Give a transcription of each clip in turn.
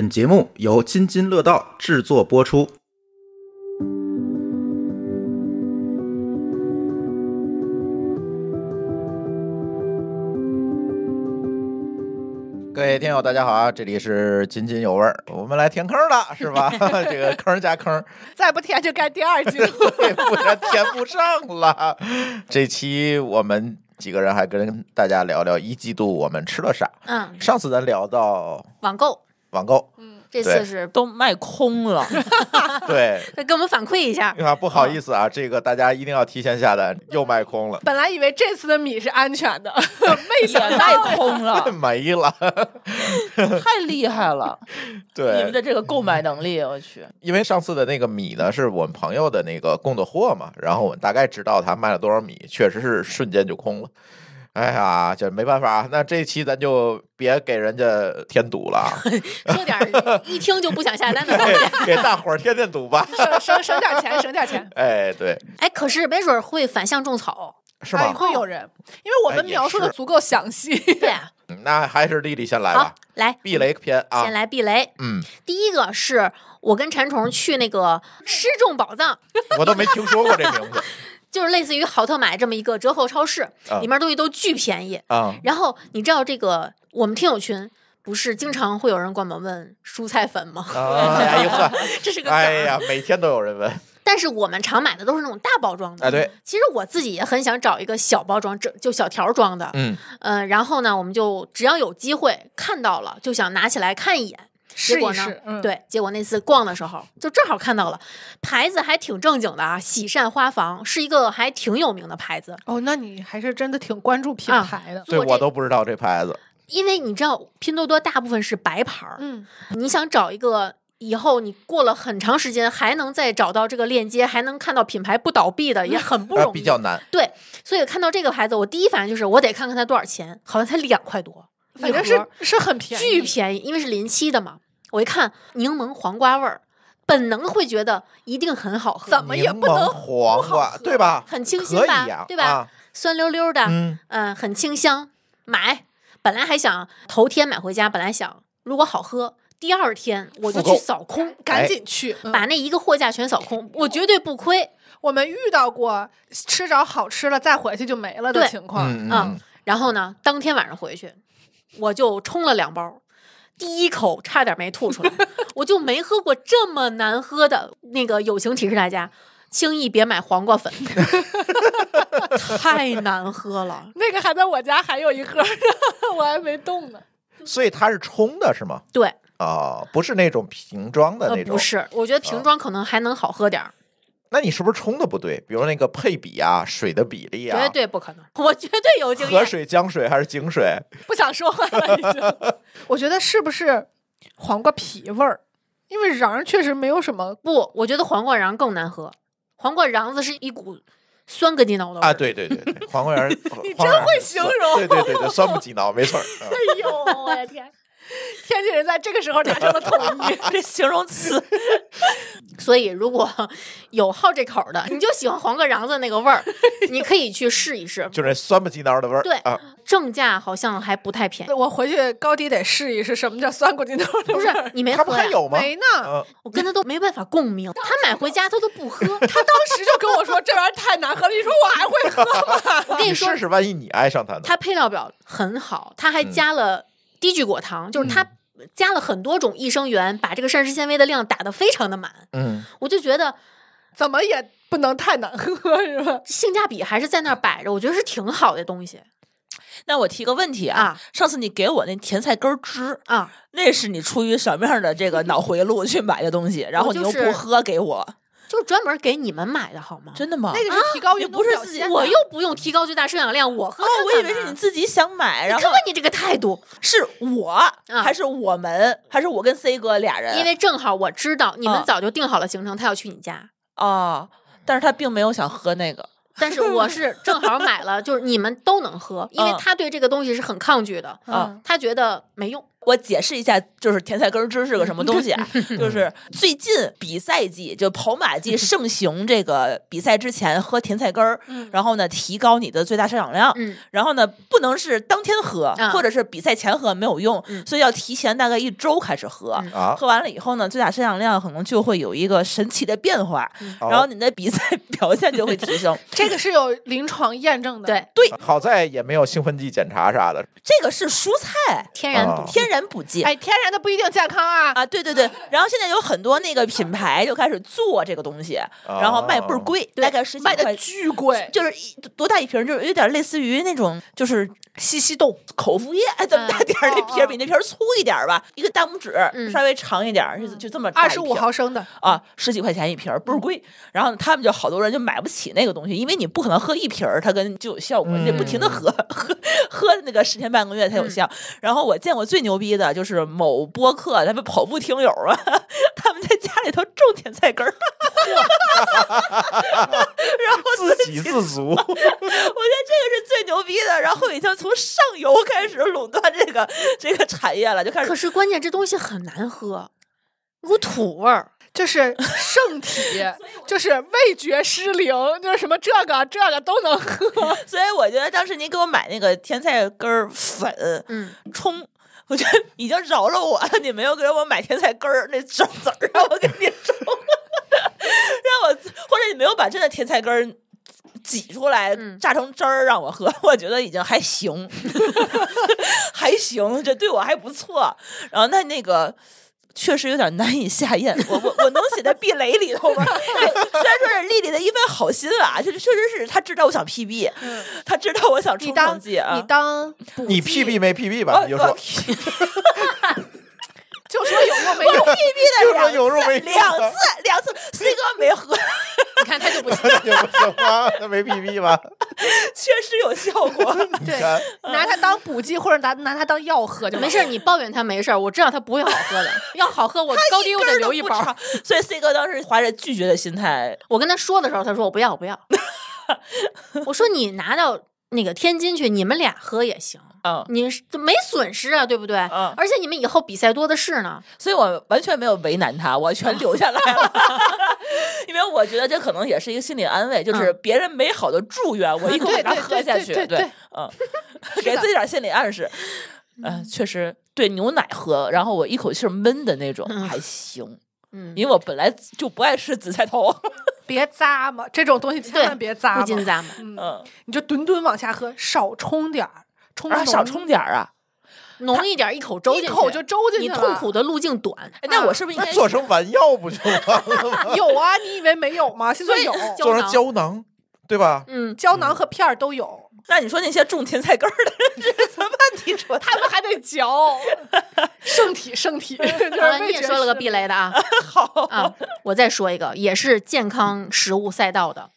本节目由津津乐道制作播出。各位听友，大家好啊！这里是津津有味儿，我们来填坑了，是吧？这个坑加坑，再不填就该第二季了，不然填不上了。这期我们几个人还跟大家聊聊一季度我们吃了啥。嗯，上次咱聊到网购。网购，嗯，这次是都卖空了。对，再 给我们反馈一下。啊，不好意思啊，这个大家一定要提前下单，又卖空了。本来以为这次的米是安全的，没想到卖空了，没了，太厉害了。对，你们的这个购买能力，我去。因为上次的那个米呢，是我们朋友的那个供的货嘛，然后我们大概知道他卖了多少米，确实是瞬间就空了。哎呀，这没办法，那这期咱就别给人家添堵了，说点一听就不想下单的东 给大伙儿添添堵吧，省省省点钱，省点钱。哎，对，哎，可是没准会反向种草，是吧？会有人，因为我们描述的足够详细。对，那还是丽丽先来吧，来避雷篇啊，先来避雷。嗯，第一个是我跟馋虫去那个失重宝藏，我都没听说过这名字。就是类似于好特买这么一个折扣超市，里面东西都巨便宜。然后你知道这个，我们听友群不是经常会有人管我们问蔬菜粉吗？啊，有问，这是个，哎呀，每天都有人问。但是我们常买的都是那种大包装的。哎，对，其实我自己也很想找一个小包装，就就小条装的。嗯，呃，然后呢，我们就只要有机会看到了，就想拿起来看一眼。试一试，对，结果那次逛的时候，就正好看到了牌子，还挺正经的啊。喜善花房是一个还挺有名的牌子哦。那你还是真的挺关注品牌的，对我都不知道这牌子，因为你知道拼多多大部分是白牌儿，嗯，你想找一个以后你过了很长时间还能再找到这个链接，还能看到品牌不倒闭的，也很不 容易，比较难。对，所以看到这个牌子，我第一反应就是我得看看它多少钱，好像才两块多，反正是是很便宜，巨便宜，因为是临期的嘛。我一看柠檬黄瓜味儿，本能会觉得一定很好喝。怎么也不能黄瓜对吧？很清新吧？对吧？酸溜溜的，嗯，很清香。买，本来还想头天买回家，本来想如果好喝，第二天我就去扫空，赶紧去把那一个货架全扫空，我绝对不亏。我们遇到过吃着好吃了再回去就没了的情况，嗯，然后呢，当天晚上回去我就冲了两包。第一口差点没吐出来，我就没喝过这么难喝的。那个友情提示大家，轻易别买黄瓜粉，太难喝了。那个还在我家还有一盒，我还没动呢。所以它是冲的，是吗？对啊，不是那种瓶装的那种。不是，我觉得瓶装可能还能好喝点儿。那你是不是冲的不对？比如那个配比啊，水的比例啊？绝对不可能，我绝对有经验。河水、江水还是井水？不想说话了，已经。我觉得是不是黄瓜皮味儿？因为瓤确实没有什么不，我觉得黄瓜瓤更难喝。黄瓜瓤子是一股酸个筋脑的味啊！对对对对，黄瓜瓤，你真会形容！对对对对，酸不筋脑，没错。哎呦，我的天！天津人在这个时候拿成了统一 这形容词，所以如果有好这口的，你就喜欢黄个瓤子那个味儿，你可以去试一试，就这酸不叽叨的味儿。对，正价好像还不太便宜，我回去高低得试一试，什么叫酸不叽头。不是你没喝，他不还有吗？没呢，我跟他都没办法共鸣。他买回家他都不喝，他当时就跟我说这玩意儿太难喝了。你说我还会喝吗？我跟你说，试试，万一你爱上他呢？他配料表很好，他还加了。低聚果糖，就是它加了很多种益生元，把这个膳食纤维的量打得非常的满。嗯，我就觉得怎么也不能太难喝是吧？性价比还是在那儿摆着，我觉得是挺好的东西。那我提个问题啊，上次你给我那甜菜根汁啊，那是你出于什么样的这个脑回路去买的东西？然后你又不喝给我？就专门给你们买的，好吗？真的吗？那个是提高，不是自己。我又不用提高最大摄氧量，我喝。哦，我以为是你自己想买。你看你这个态度，是我还是我们，还是我跟 C 哥俩人？因为正好我知道你们早就定好了行程，他要去你家啊，但是他并没有想喝那个。但是我是 正好买了，就是你们都能喝，因为他对这个东西是很抗拒的啊，他觉得没用。我解释一下，就是甜菜根汁是个什么东西啊？就是最近比赛季就跑马季盛行这个比赛之前喝甜菜根儿，然后呢提高你的最大摄氧量，然后呢不能是当天喝，或者是比赛前喝没有用，所以要提前大概一周开始喝。喝完了以后呢，最大摄氧量可能就会有一个神奇的变化，然后你的比赛表现就会提升。这个是有临床验证的，对对。好在也没有兴奋剂检查啥的。这个是蔬菜，天然天然。不接哎，天然的不一定健康啊！啊，对对对。然后现在有很多那个品牌就开始做这个东西，然后卖倍儿贵，大概十几块，卖的巨贵。就是一多大一瓶？就是有点类似于那种，就是西西豆口服液，哎，这么大点儿？那瓶比那瓶粗一点吧，一个大拇指稍微长一点，就这么二十五毫升的啊，十几块钱一瓶，倍儿贵。然后他们就好多人就买不起那个东西，因为你不可能喝一瓶儿，它跟就有效果，你得不停的喝喝喝那个十天半个月才有效。然后我见过最牛逼。逼的就是某播客他们跑步听友啊，他们在家里头种甜菜根儿，然后自给自足。我觉得这个是最牛逼的。然后已经从上游开始垄断这个这个产业了，就开始。可是关键这东西很难喝，如土味儿，就是圣体，就是味觉失灵，就是什么这个这个都能喝。所以我觉得当时您给我买那个甜菜根粉，嗯，冲。我觉得已经饶了我了，你没有给我买甜菜根儿那籽儿，让我给你种，让我或者你没有把真的甜菜根挤出来榨成汁儿让我喝，我觉得已经还行，还行，这对我还不错。然后那那个。确实有点难以下咽，我我我能写在避雷里头吗？虽然说是丽丽的一份好心啊，就是确实是他知道我想 P B，他知道我想出成绩啊，你当你 P B 没 P B 吧，你就说。就说有肉没肉，两次两次，C 哥没喝，你看他就不行。行吗？没屁屁吗？确实有效果。对，拿它当补剂或者拿拿它当药喝就没事你抱怨它没事我知道它不会好喝的，要好喝我高低我得留一包。所以 C 哥当时怀着拒绝的心态，我跟他说的时候，他说我不要，我不要。我说你拿到。那个天津去，你们俩喝也行，嗯，你没损失啊，对不对？嗯，而且你们以后比赛多的是呢，所以我完全没有为难他，我全留下来了，因为我觉得这可能也是一个心理安慰，就是别人美好的祝愿，我一口给他喝下去，对，嗯，给自己点心理暗示，嗯，确实对牛奶喝，然后我一口气闷的那种还行。嗯，因为我本来就不爱吃紫菜头，别咂嘛，这种东西千万别咂嘛，嗯，你就吨吨往下喝，少冲点儿，冲啊，少冲点儿啊，浓一点，一口粥，一口就粥进，你痛苦的路径短，那我是不是应该做成丸药不就吗？有啊，你以为没有吗？现在有，做成胶囊对吧？嗯，胶囊和片儿都有。那你说那些种甜菜根儿的人怎么提出？他们还得嚼，圣体圣体。我给你说了个避雷的啊，好啊，我再说一个，也是健康食物赛道的，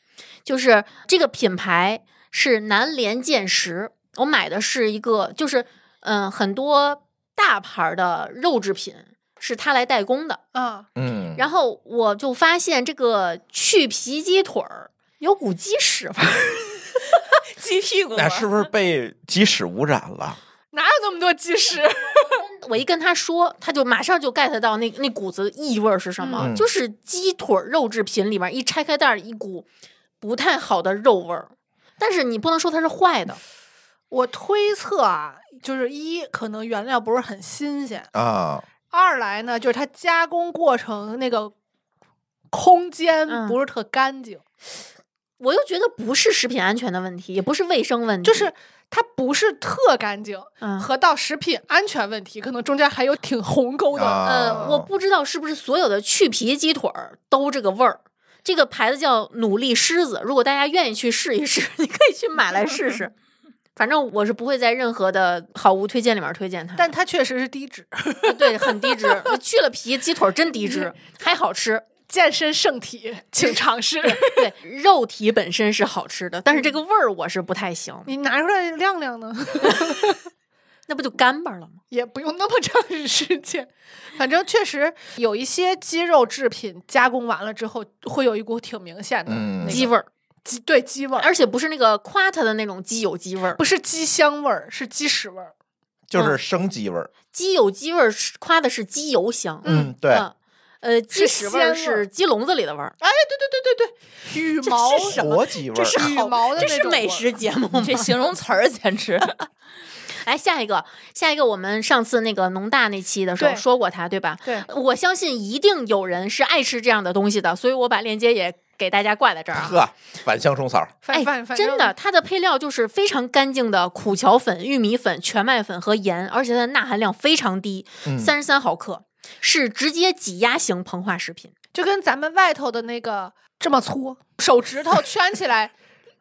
就是这个品牌是南联健食，我买的是一个，就是嗯，很多大牌的肉制品是它来代工的啊，嗯，然后我就发现这个去皮鸡腿儿有股鸡屎味儿。鸡屁股，那是不是被鸡屎污染了？哪有那么多鸡屎？我一跟他说，他就马上就 get 到那那股子异味是什么，就是鸡腿肉制品里面一拆开袋一股不太好的肉味儿。但是你不能说它是坏的。我推测啊，就是一可能原料不是很新鲜啊，二来呢就是它加工过程那个空间不是特干净。我又觉得不是食品安全的问题，也不是卫生问题，就是它不是特干净。嗯，和到食品安全问题，可能中间还有挺鸿沟的。嗯，我不知道是不是所有的去皮鸡腿儿都这个味儿。这个牌子叫努力狮子，如果大家愿意去试一试，你可以去买来试试。反正我是不会在任何的好物推荐里面推荐它，但它确实是低脂，对，很低脂。去了皮鸡腿儿真低脂，还好吃。健身圣体，请尝试。对，肉体本身是好吃的，但是这个味儿我是不太行。你拿出来晾晾呢？那不就干巴了吗？也不用那么长时间。反正，确实有一些鸡肉制品加工完了之后，会有一股挺明显的鸡味儿。鸡对鸡味儿，而且不是那个夸它的那种鸡有鸡味儿，不是鸡香味儿，是鸡屎味儿，就是生鸡味儿。鸡有鸡味儿，夸的是鸡油香。嗯，对。呃，鸡屎味儿是鸡笼子里的味儿。哎，对对对对对，羽毛活鸡味儿，这是羽毛的，这是美食节目，这形容词儿简直。来 下一个，下一个，我们上次那个农大那期的时候说过它，对吧？对，我相信一定有人是爱吃这样的东西的，所以我把链接也给大家挂在这儿。呵，反香虫草，哎，真的，它的配料就是非常干净的苦荞粉、玉米粉、全麦粉和盐，而且它的钠含量非常低，三十三毫克。是直接挤压型膨化食品，就跟咱们外头的那个这么粗，手指头圈起来，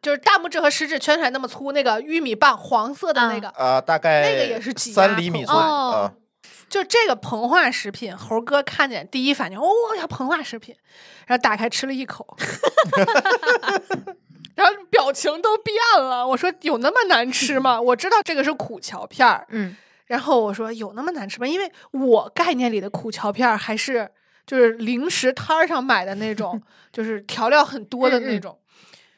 就是大拇指和食指圈起来那么粗，那个玉米棒黄色的那个，啊，大概那个也是几厘米算，啊，就这个膨化食品，猴哥看见第一反应，哦呀，膨化食品，然后打开吃了一口，然后表情都变了，我说有那么难吃吗？我知道这个是苦荞片儿，嗯。然后我说有那么难吃吗？因为我概念里的苦荞片还是就是零食摊儿上买的那种，就是调料很多的那种。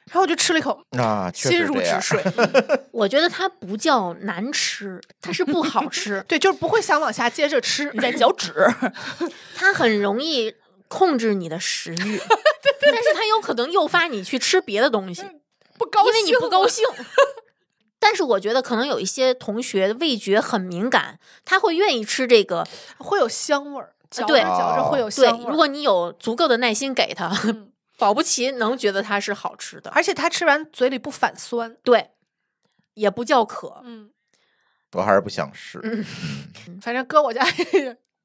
然后我就吃了一口啊，心如止水。我觉得它不叫难吃，它是不好吃，对，就是不会想往下接着吃。你在嚼纸，它很容易控制你的食欲，但是它有可能诱发你去吃别的东西，不高兴，因为你不高兴。但是我觉得可能有一些同学味觉很敏感，他会愿意吃这个，会有香味儿，嚼着嚼着会有香。对，如果你有足够的耐心给他，保不齐能觉得它是好吃的，而且他吃完嘴里不反酸，对，也不叫渴。嗯，我还是不想试。反正搁我家。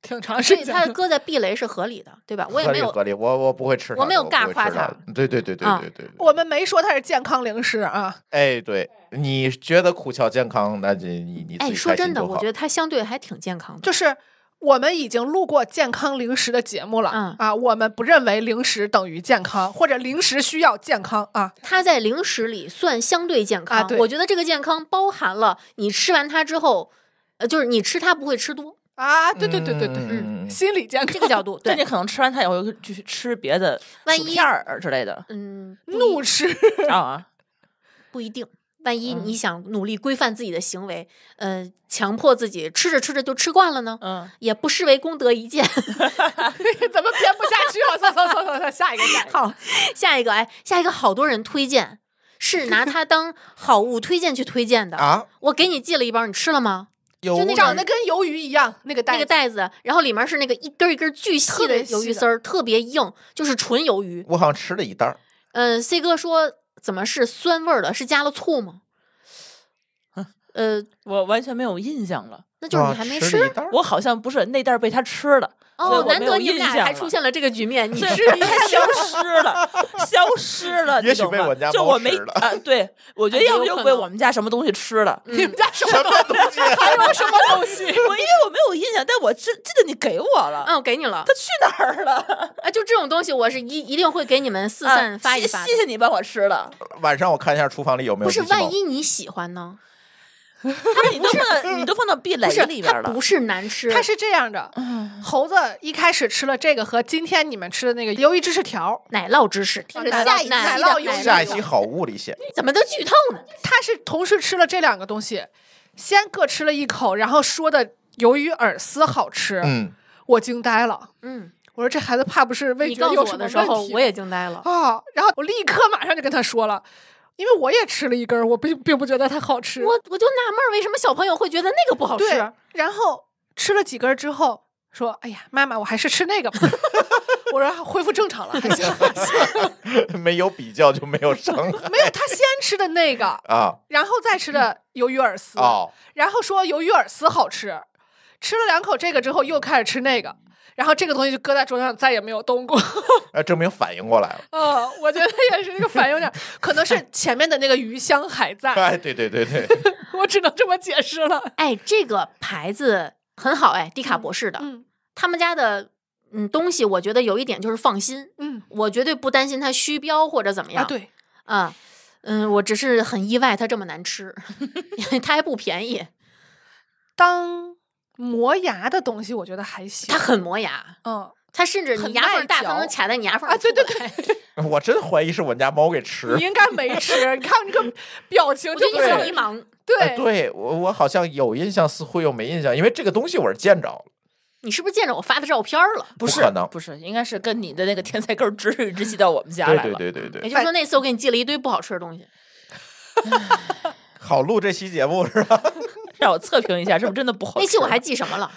挺长时间，所以它搁在避雷是合理的，对吧？我也没有合理，我我不会吃，我没有尬夸它。对对对对对对，我们没说它是健康零食啊。哎，对，你觉得苦荞健康？那你你你自哎，说真的，我觉得它相对还挺健康的。就是我们已经录过健康零食的节目了啊，我们不认为零食等于健康，或者零食需要健康啊。它在零食里算相对健康啊。我觉得这个健康包含了你吃完它之后，呃，就是你吃它不会吃多。啊，对对对对对，嗯，心理健康这个角度，那你可能吃完它以后就去吃别的薯片儿之类的，嗯，怒吃，啊，不一定，万一你想努力规范自己的行为，呃，强迫自己吃着吃着就吃惯了呢，嗯，也不失为功德一件。怎么编不下去啊？走走走走走，下一个。好，下一个，哎，下一个，好多人推荐是拿它当好物推荐去推荐的啊，我给你寄了一包，你吃了吗？就长得跟鱿鱼一样，那个那个袋子，然后里面是那个一根一根巨细的鱿鱼丝儿，特别硬，就是纯鱿鱼。我好像吃了一袋儿。嗯，C 哥说怎么是酸味儿的？是加了醋吗？呃，我完全没有印象了。那就是你还没吃。我好像不是那袋被他吃了。哦，难得你们俩还出现了这个局面，你是然消失了，消失了，也许被我家……就我没……啊，对，我觉得要不就被我们家什么东西吃了？你们家什么东西？还有什么东西？我因为我没有印象，但我记记得你给我了，嗯，我给你了，他去哪儿了？哎，就这种东西，我是一一定会给你们四散发一发，谢谢你帮我吃了。晚上我看一下厨房里有没有。不是，万一你喜欢呢？他你都放到你都放到壁垒里边了，不是难吃，他是这样的。猴子一开始吃了这个和今天你们吃的那个鱿鱼芝士条、奶酪芝士，条，下一期奶酪，下一期好物里写。怎么都剧透呢？他是同时吃了这两个东西，先各吃了一口，然后说的鱿鱼耳丝好吃，嗯，我惊呆了，嗯，我说这孩子怕不是问你告诉我的时候我也惊呆了啊，然后我立刻马上就跟他说了。因为我也吃了一根儿，我并并不觉得它好吃。我我就纳闷儿，为什么小朋友会觉得那个不好吃？然后吃了几根儿之后，说：“哎呀，妈妈，我还是吃那个吧。”我说：“恢复正常了，还行。”哈哈哈。”没有比较就没有伤害。没有他先吃的那个啊，然后再吃的鱿鱼耳丝啊，然后说鱿鱼耳丝好吃。吃了两口这个之后，又开始吃那个。然后这个东西就搁在桌上，再也没有动过。呃，证明反应过来了。嗯，我觉得也是那个反应有点，可能是 前面的那个鱼香还在。哎，对对对对，我只能这么解释了。哎，这个牌子很好，哎，迪卡博士的，嗯，他们家的嗯东西，我觉得有一点就是放心，嗯，我绝对不担心它虚标或者怎么样。对，嗯，嗯，我只是很意外它这么难吃，它还不便宜。当。磨牙的东西，我觉得还行。它很磨牙，嗯，它甚至你牙缝大，它能卡在你牙缝啊。对对对，我真怀疑是我们家猫给吃。你应该没 吃，你看这个表情就一脸迷茫。对，对我我好像有印象，似乎又没印象，因为这个东西我是见着了。你是不是见着我发的照片了？不可能，不是，应该是跟你的那个天才根儿直直寄到我们家来了。对对对对对。也就是说，那次我给你寄了一堆不好吃的东西。好录这期节目是吧？让我测评一下，是不是真的不好？那期我还记什么了？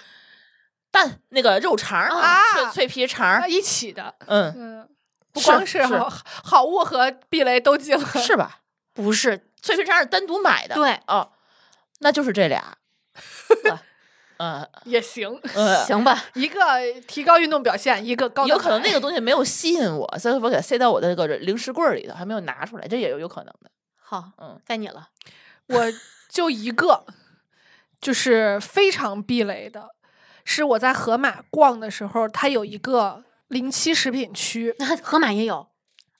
蛋那个肉肠啊，脆脆皮肠一起的，嗯，不光是好好物和避雷都进了，是吧？不是，脆皮肠是单独买的，对，哦，那就是这俩，嗯，也行，行吧。一个提高运动表现，一个高。有可能那个东西没有吸引我，所以我给它塞到我的那个零食柜里头，还没有拿出来，这也有有可能的。好，嗯，该你了，我就一个。就是非常避雷的，是我在盒马逛的时候，它有一个零七食品区，盒马也有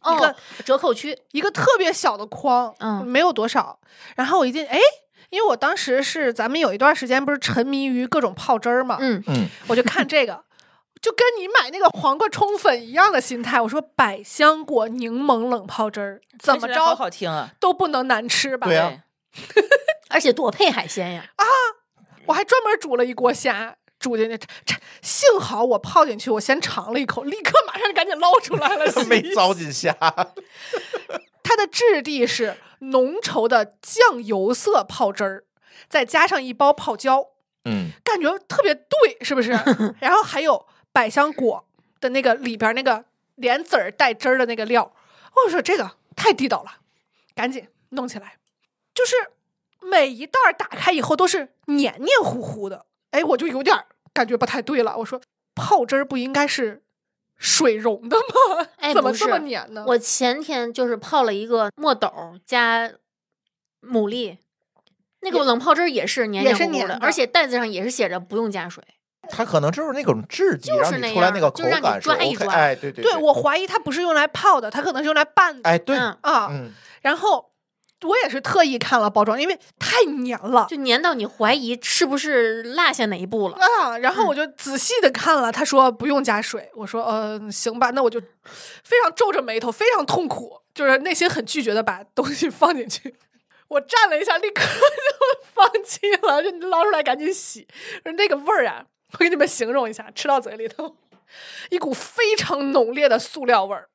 一个折扣区，一个特别小的筐，嗯，没有多少。然后我一进，哎，因为我当时是咱们有一段时间不是沉迷于各种泡汁儿嘛，嗯嗯，我就看这个，就跟你买那个黄瓜冲粉一样的心态。我说百香果柠檬冷泡汁儿怎么着好听啊，都不能难吃吧？对啊。而且多配海鲜呀！啊，我还专门煮了一锅虾煮进去，幸好我泡进去，我先尝了一口，立刻马上赶紧捞出来了，没糟进虾。它的质地是浓稠的酱油色泡汁儿，再加上一包泡椒，嗯，感觉特别对，是不是？然后还有百香果的那个里边那个连籽儿带汁儿的那个料，我说这个太地道了，赶紧弄起来。就是每一袋打开以后都是黏黏糊糊的，哎，我就有点感觉不太对了。我说泡汁儿不应该是水溶的吗？哎，怎么这么黏呢？我前天就是泡了一个墨斗加牡蛎，那个冷泡汁儿也是黏黏糊的，而且袋子上也是写着不用加水。它可能就是那种质地，就是出来那个口感。抓一抓，哎，对对，对我怀疑它不是用来泡的，它可能是用来拌。的。哎，对啊，然后。我也是特意看了包装，因为太粘了，就粘到你怀疑是不是落下哪一步了啊！然后我就仔细的看了，他说不用加水，我说呃行吧，那我就非常皱着眉头，非常痛苦，就是内心很拒绝的把东西放进去。我蘸了一下，立刻就放弃了，就捞出来赶紧洗。那个味儿啊，我给你们形容一下，吃到嘴里头一股非常浓烈的塑料味儿，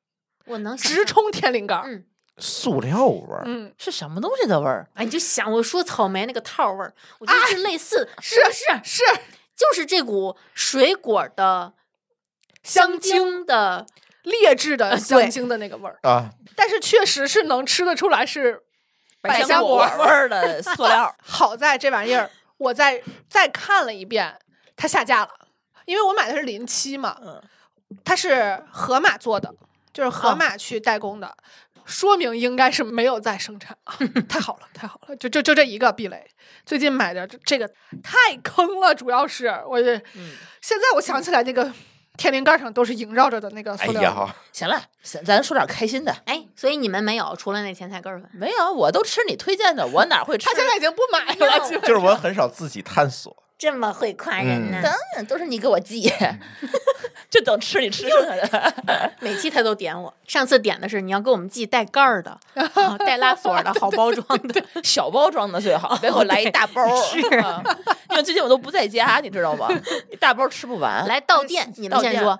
我能直冲天灵盖儿。塑料味儿，嗯，是什么东西的味儿？哎，你就想我说草莓那个套味儿，我觉得是类似，是是是，就是这股水果的香精的劣质的香精的那个味儿啊。但是确实是能吃的出来，是百香果味儿的塑料。好在这玩意儿，我再再看了一遍，它下架了，因为我买的是零七嘛，嗯，它是盒马做的，就是盒马去代工的。说明应该是没有再生产 太好了，太好了，就就就这一个壁垒。最近买的这个太坑了，主要是我。现在我想起来，那个天灵盖上都是萦绕着的那个塑料。哎了，行了，咱说点开心的。哎，所以你们没有除了那甜菜根儿没有，我都吃你推荐的，我哪会吃？他现在已经不买了，就是我很少自己探索。这么会夸人呢？嗯，都是你给我寄，就等吃你吃剩下的。每期他都点我，上次点的是你要给我们寄带盖儿的、带拉锁的好包装的、小包装的最好。给我来一大包，因为最近我都不在家，你知道吗？一大包吃不完。来到店，你们先说，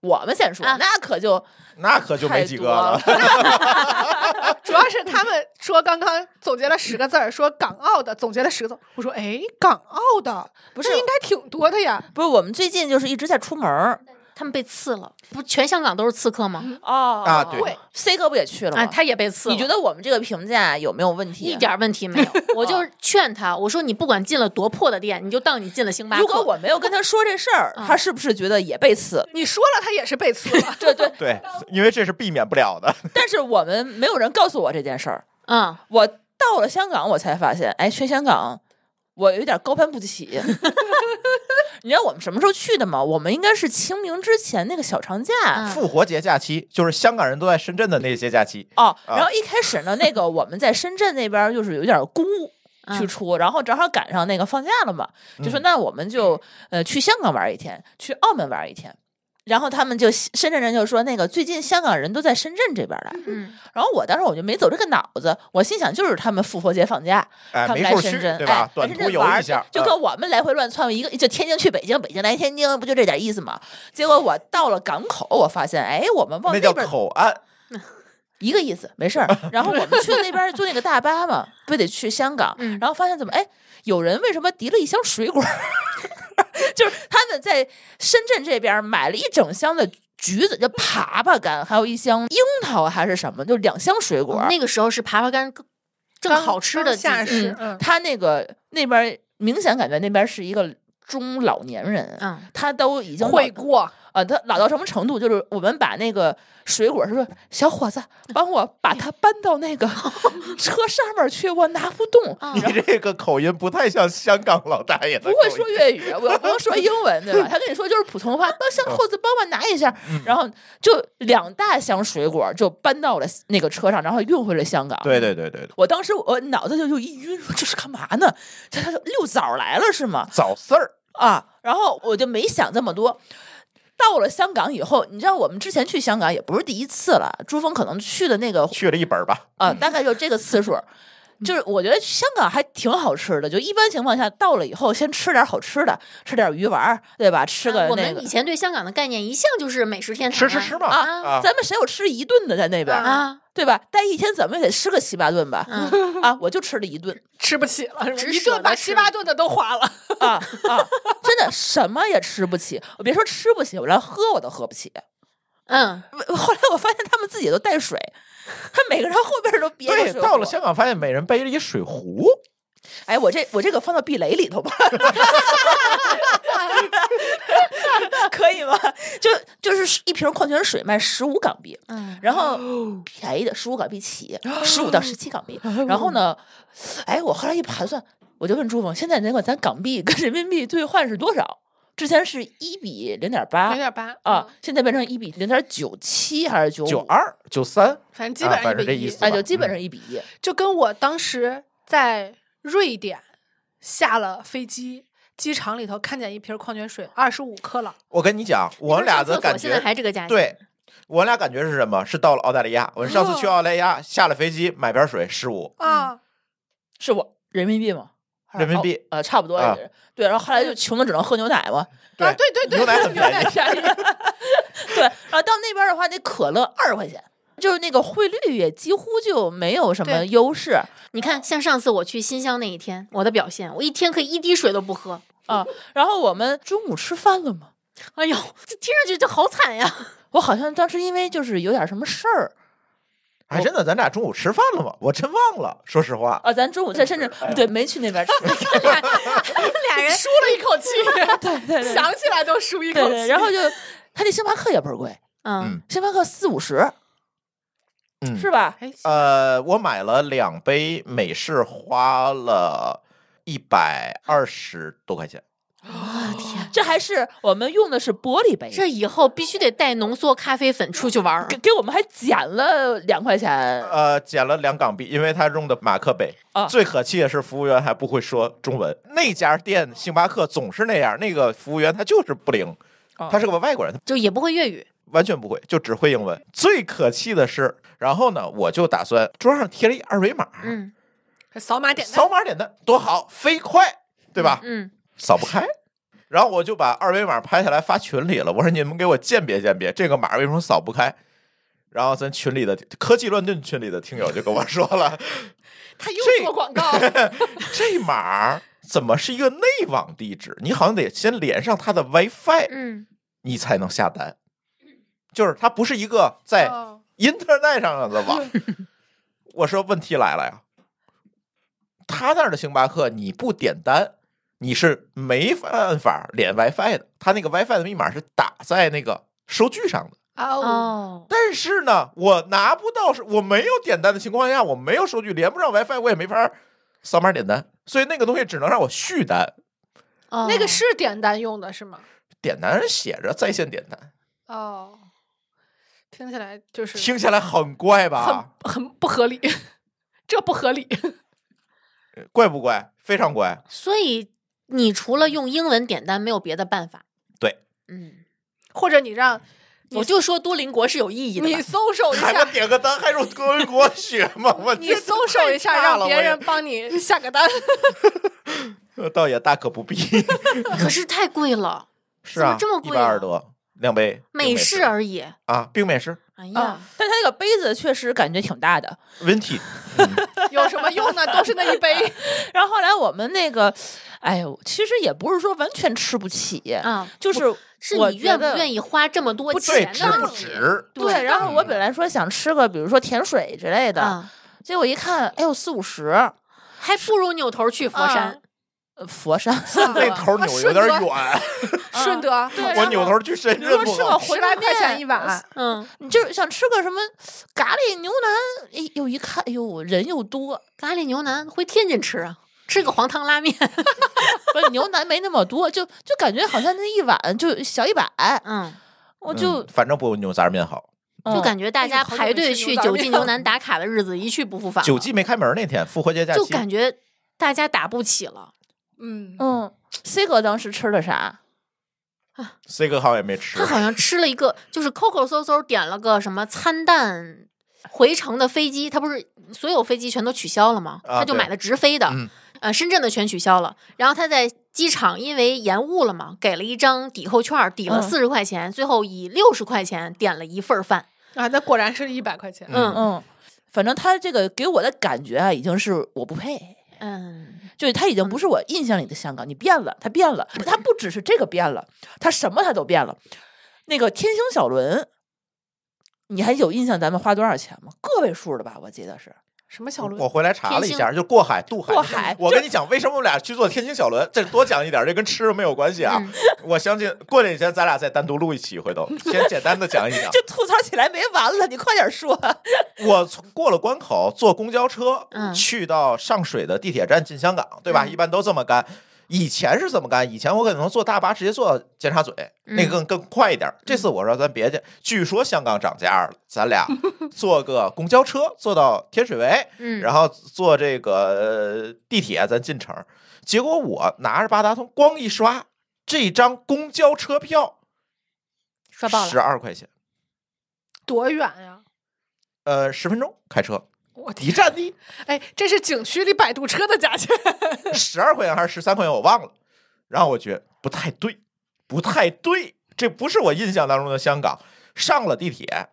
我们先说，那可就。那可就没几个了，主要是他们说刚刚总结了十个字儿，说港澳的总结了十个，我说哎，港澳的不是应该挺多的呀？不是，我们最近就是一直在出门儿。他们被刺了，不全香港都是刺客吗？哦啊，对，C 哥不也去了吗？他也被刺。你觉得我们这个评价有没有问题？一点问题没有。我就劝他，我说你不管进了多破的店，你就当你进了星巴克。如果我没有跟他说这事儿，他是不是觉得也被刺？你说了，他也是被刺。对对对，因为这是避免不了的。但是我们没有人告诉我这件事儿。嗯，我到了香港，我才发现，哎，全香港。我有点高攀不起。你知道我们什么时候去的吗？我们应该是清明之前那个小长假，复活节假期，就是香港人都在深圳的那些假期。哦，然后一开始呢，那个我们在深圳那边就是有点孤。去出，然后正好赶上那个放假了嘛，就说那我们就呃去香港玩一天，去澳门玩一天。然后他们就深圳人就说那个最近香港人都在深圳这边来，嗯，然后我当时我就没走这个脑子，我心想就是他们复活节放假，哎，没来深圳对吧？深圳玩一下，就跟我们来回乱窜一个，就天津去北京，北京来天津，不就这点意思嘛？结果我到了港口，我发现哎，我们往那边叫口岸，一个意思，没事儿。然后我们去那边坐那个大巴嘛，不得去香港？然后发现怎么哎，有人为什么提了一箱水果？就是他们在深圳这边买了一整箱的橘子，叫耙耙柑，还有一箱樱桃还是什么，就是两箱水果。那个时候是耙耙柑正好吃的季时，他那个那边明显感觉那边是一个中老年人，他都已经会过。啊，他老到什么程度？就是我们把那个水果说，小伙子，帮我把它搬到那个 车上面去，我拿不动。你这个口音不太像香港老大爷的，不会说粤语，我不能说英文对吧？他跟你说就是普通话，帮小伙子帮我拿一下，然后就两大箱水果就搬到了那个车上，然后运回了香港。对对对对，我当时我脑子就就一晕，这是干嘛呢？他他遛枣来了是吗？枣丝儿啊，然后我就没想这么多。到了香港以后，你知道我们之前去香港也不是第一次了。珠峰可能去的那个去了一本吧，啊，大概就这个次数。就是我觉得香港还挺好吃的，就一般情况下到了以后，先吃点好吃的，吃点鱼丸，对吧？吃个那个。我们以前对香港的概念一向就是美食天堂，吃吃吃嘛啊！咱们谁有吃一顿的在那边啊？对吧？待一天怎么也得吃个七八顿吧？啊，我就吃了一顿，吃不起了，一顿把七八顿的都花了啊啊！真的什么也吃不起，我别说吃不起，我连喝我都喝不起。嗯，后来我发现他们自己都带水。他每个人后边都别，对，到了香港发现每人背着一水壶。哎，我这我这个放到避雷里头吧，可以吗？就就是一瓶矿泉水卖十五港币，嗯，然后便宜的十五港币起，十五到十七港币。然后呢，哎，我后来一盘算，我就问朱峰，现在那个咱港币跟人民币兑换是多少？之前是一比零点八，零点八啊，现在变成一比零点九七还是九九二、九三，反正基本上一比一，哎，就基本上一比一，就跟我当时在瑞典下了飞机，机场里头看见一瓶矿泉水二十五克了。我跟你讲，我们俩的感觉现在还这个价钱。对我俩感觉是什么？是到了澳大利亚。我上次去澳大利亚下了飞机买瓶水十五啊，是我人民币吗？人民币呃，差不多对，然后后来就穷的只能喝牛奶嘛，对对对对，牛奶很便宜。对，然后到那边的话，那可乐二块钱，就是那个汇率也几乎就没有什么优势。你看，像上次我去新乡那一天，我的表现，我一天可以一滴水都不喝啊。然后我们中午吃饭了吗？哎呦，这听上去就好惨呀！我好像当时因为就是有点什么事儿。哎，真的，咱俩中午吃饭了吗？我真忘了，说实话。啊，咱中午在深圳，对，没去那边吃，俩人 舒了一口气，对对想起来都舒一口气。然后就，他那星巴克也不贵，嗯，星巴克四五十，嗯，是吧？呃，我买了两杯美式，花了一百二十多块钱。这还是我们用的是玻璃杯，这以后必须得带浓缩咖啡粉出去玩儿。给给我们还减了两块钱，呃，减了两港币，因为他用的马克杯。啊，最可气的是服务员还不会说中文。那家店星巴克总是那样，那个服务员他就是不灵，他是个外国人，就也不会粤语，完全不会，就只会英文。最可气的是，然后呢，我就打算桌上贴了一二维码，嗯，扫码点单，扫码点单多好，飞快，对吧？嗯，扫不开。然后我就把二维码拍下来发群里了，我说你们给我鉴别鉴别，这个码为什么扫不开？然后咱群里的科技乱炖群里的听友就跟我说了，他又做广告，这码怎么是一个内网地址？你好像得先连上他的 WiFi，嗯，你才能下单，就是它不是一个在 Internet 上的网。我说问题来了呀，他那儿的星巴克你不点单。你是没办法连 WiFi 的，他那个 WiFi 的密码是打在那个收据上的啊。但是呢，我拿不到，我没有点单的情况下，我没有收据，连不上 WiFi，我也没法扫码点单，所以那个东西只能让我续单。那个是点单用的是吗？点单写着在线点单。哦，听起来就是听起来很怪吧？很不合理，这不合理，怪不怪？非常怪。所以。你除了用英文点单，没有别的办法。对，嗯，或者你让，我就说多邻国是有意义的。你搜搜一下，点个单，还用多邻国学吗？我你搜搜一下，让别人帮你下个单。倒也大可不必。可是太贵了。是啊，这么贵，一百二多两杯美式而已啊，冰美式。哎呀，但它那个杯子确实感觉挺大的。问题。有什么用呢？都是那一杯。然后后来我们那个，哎，其实也不是说完全吃不起，就是是你愿不愿意花这么多钱？呢？对。然后我本来说想吃个，比如说甜水之类的，结果一看，哎呦，四五十，还不如扭头去佛山。佛山 那头儿扭有点远，顺德。我扭头去深圳。想吃个回拉面一碗，嗯，你就想吃个什么咖喱牛腩？哎，呦，一看，哎呦，人又多。咖喱牛腩回天津吃啊，吃个黄汤拉面。牛腩没那么多，就就感觉好像那一碗就小一百。嗯，我就反正不如牛杂面好，就感觉大家排队去九记牛腩打卡的日子一去不复返。九记没开门那天，复活节假期，就感觉大家打不起了。嗯嗯，C 哥当时吃的啥啊？C 哥好像也没吃，他好像吃了一个，就是抠抠搜搜点了个什么餐蛋，回程的飞机，他不是所有飞机全都取消了吗？他就买的直飞的，呃，深圳的全取消了，然后他在机场因为延误了嘛，给了一张抵扣券，抵了四十块钱，最后以六十块钱点了一份饭啊，那果然是一百块钱。嗯嗯，反正他这个给我的感觉啊，已经是我不配。嗯，就他已经不是我印象里的香港，你变了，他变了，他不只是这个变了，他什么他都变了。那个天星小轮，你还有印象？咱们花多少钱吗？个位数的吧，我记得是。什么小轮？我回来查了一下，就过海渡海。过海，我跟你讲，为什么我俩去坐天星小轮？这多讲一点，这跟吃没有关系啊。我相信过几天咱俩再单独录一期，回头 先简单的讲一讲。就吐槽起来没完了，你快点说。我过了关口，坐公交车去到上水的地铁站进香港，对吧？一般都这么干。以前是这么干，以前我可能坐大巴直接坐到尖沙咀，那个更更快一点。这次我说咱别去，据说香港涨价了，咱俩 坐个公交车坐到天水围，然后坐这个地铁咱进城。结果我拿着八达通咣一刷，这张公交车票刷到了十二块钱，多远呀？呃，十分钟开车。我底战地！哎，这是景区里摆渡车的价钱，十二块钱还是十三块钱，我忘了。然后我觉得不太对，不太对，这不是我印象当中的香港。上了地铁，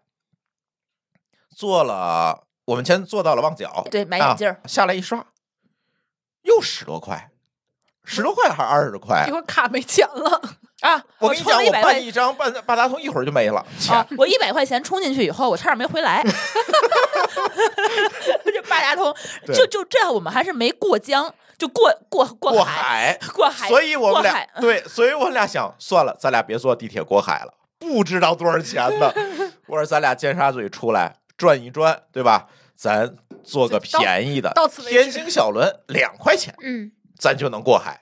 坐了，我们先坐到了旺角，对，买眼镜下来一刷，又十多块，十多块还是二十多块？一会儿卡没钱了 啊！我跟你讲，我办一张办八达通，一会儿就没了啊！我一百块钱充进去以后，我差点没回来。哈哈哈哈八达通，就就这样，我们还是没过江，就过过过海，过海，所以我们俩对，所以我们俩想算了，咱俩别坐地铁过海了，不知道多少钱呢。我说咱俩尖沙咀出来转一转，对吧？咱坐个便宜的，天星小轮两块钱，嗯，咱就能过海，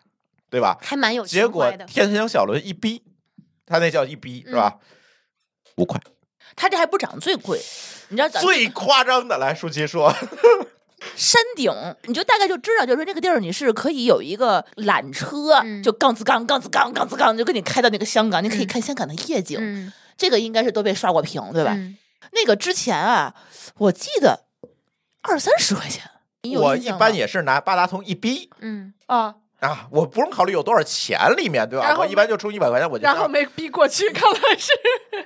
对吧？还蛮有结果。天星小轮一逼，他那叫一逼是吧？五块。它这还不涨最贵，你知道最夸张的来，舒淇说，山顶你就大概就知道，就是说那个地儿你是可以有一个缆车，就杠子杠杠子杠杠子杠，就跟你开到那个香港，你可以看香港的夜景，这个应该是都被刷过屏，对吧？那个之前啊，我记得二三十块钱，我一般也是拿八达通一逼，嗯啊啊，我不用考虑有多少钱里面，对吧？我一般就充一百块钱，我就然后没逼过去，看来是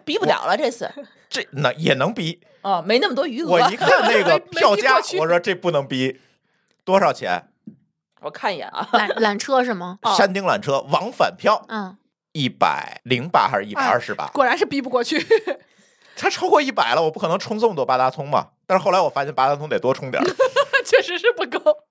逼不了了，这次。这能也能逼哦，没那么多余额。我一看 那个票价，我说这不能逼。多少钱？我看一眼啊，缆缆车是吗？山顶缆车往返票，嗯，一百零八还是一百二十八？果然是逼不过去。他超过一百了，我不可能充这么多八达通嘛。但是后来我发现八达通得多充点，确实是不够。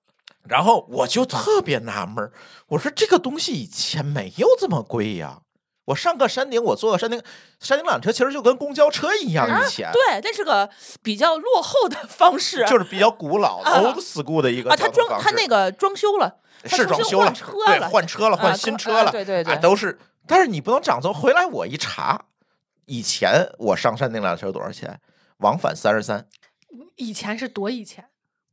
然后我就特别纳闷儿，我说这个东西以前没有这么贵呀。我上个山顶，我坐个山顶山顶缆车，其实就跟公交车一样。以前对，那是个比较落后的方式，就是比较古老的、old school 的一个。啊，他装他那个装修了，是装修了，对，换车了，换新车了，对对对，都是。但是你不能长存。回来我一查，以前我上山那辆车多少钱？往返三十三。以前是多以前。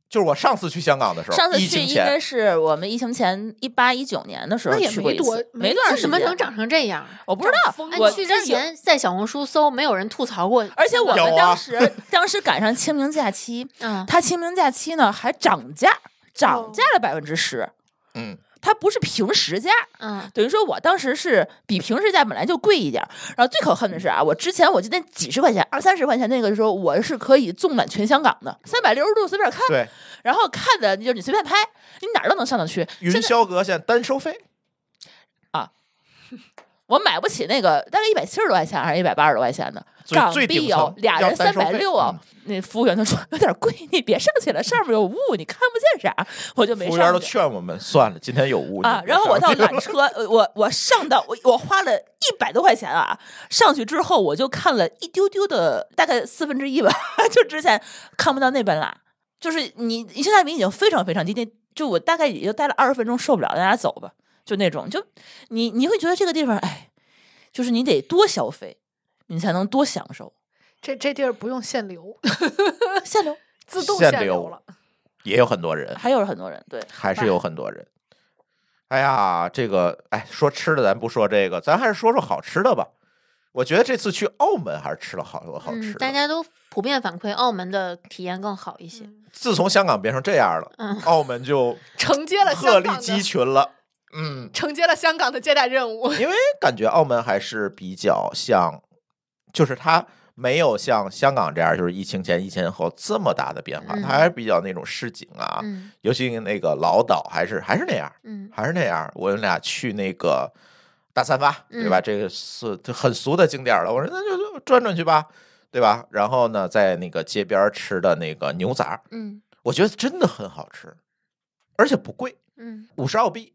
就是我上次去香港的时候，上次去应该是我们疫情前一八一九年的时候去过一次，没多少时间，怎么能长成这样？我不知道。我之前在小红书搜，没有人吐槽过，而且我们当时当时赶上清明假期，嗯，他清明假期呢还涨价，涨价了百分之十，嗯。它不是平时价，嗯，等于说我当时是比平时价本来就贵一点，然后最可恨的是啊，我之前我就那几十块钱、二三十块钱那个时候，我是可以纵览全香港的，三百六十度随便看，对，然后看的就你随便拍，你哪儿都能上得去。云霄阁现在单收费。我买不起那个，大概一百七十多块钱还是一百八十多块钱的港币哦，俩人三百六哦。那服务员就说有点贵，你别上去了，上面有雾，你看不见啥，我就没上。服务员都劝我们算了，今天有雾啊。然后我到缆车，我我上到我我花了一百多块钱啊，上去之后我就看了一丢丢的，大概四分之一吧，就之前看不到那边啦。就是你现在已经非常非常今天，就我大概也就待了二十分钟，受不了，大家走吧。就那种，就你你会觉得这个地方，哎，就是你得多消费，你才能多享受。这这地儿不用限流，限流 自动限流了，也有很多人，还有很多人，对，还是有很多人。哎呀，这个哎，说吃的，咱不说这个，咱还是说说好吃的吧。我觉得这次去澳门还是吃了好多好吃的，大家都普遍反馈澳门的体验更好一些。自从香港变成这样了，澳门就承接了鹤立鸡群了。嗯，承接了香港的接待任务，因为感觉澳门还是比较像，就是它没有像香港这样，就是疫情前、疫情后这么大的变化，它还是比较那种市井啊，嗯，尤其那个老岛还是还是那样，嗯，还是那样。我们俩去那个大三巴，对吧？这个是很俗的景点了。我说那就转转去吧，对吧？然后呢，在那个街边吃的那个牛杂，嗯，我觉得真的很好吃，而且不贵，嗯，五十澳币。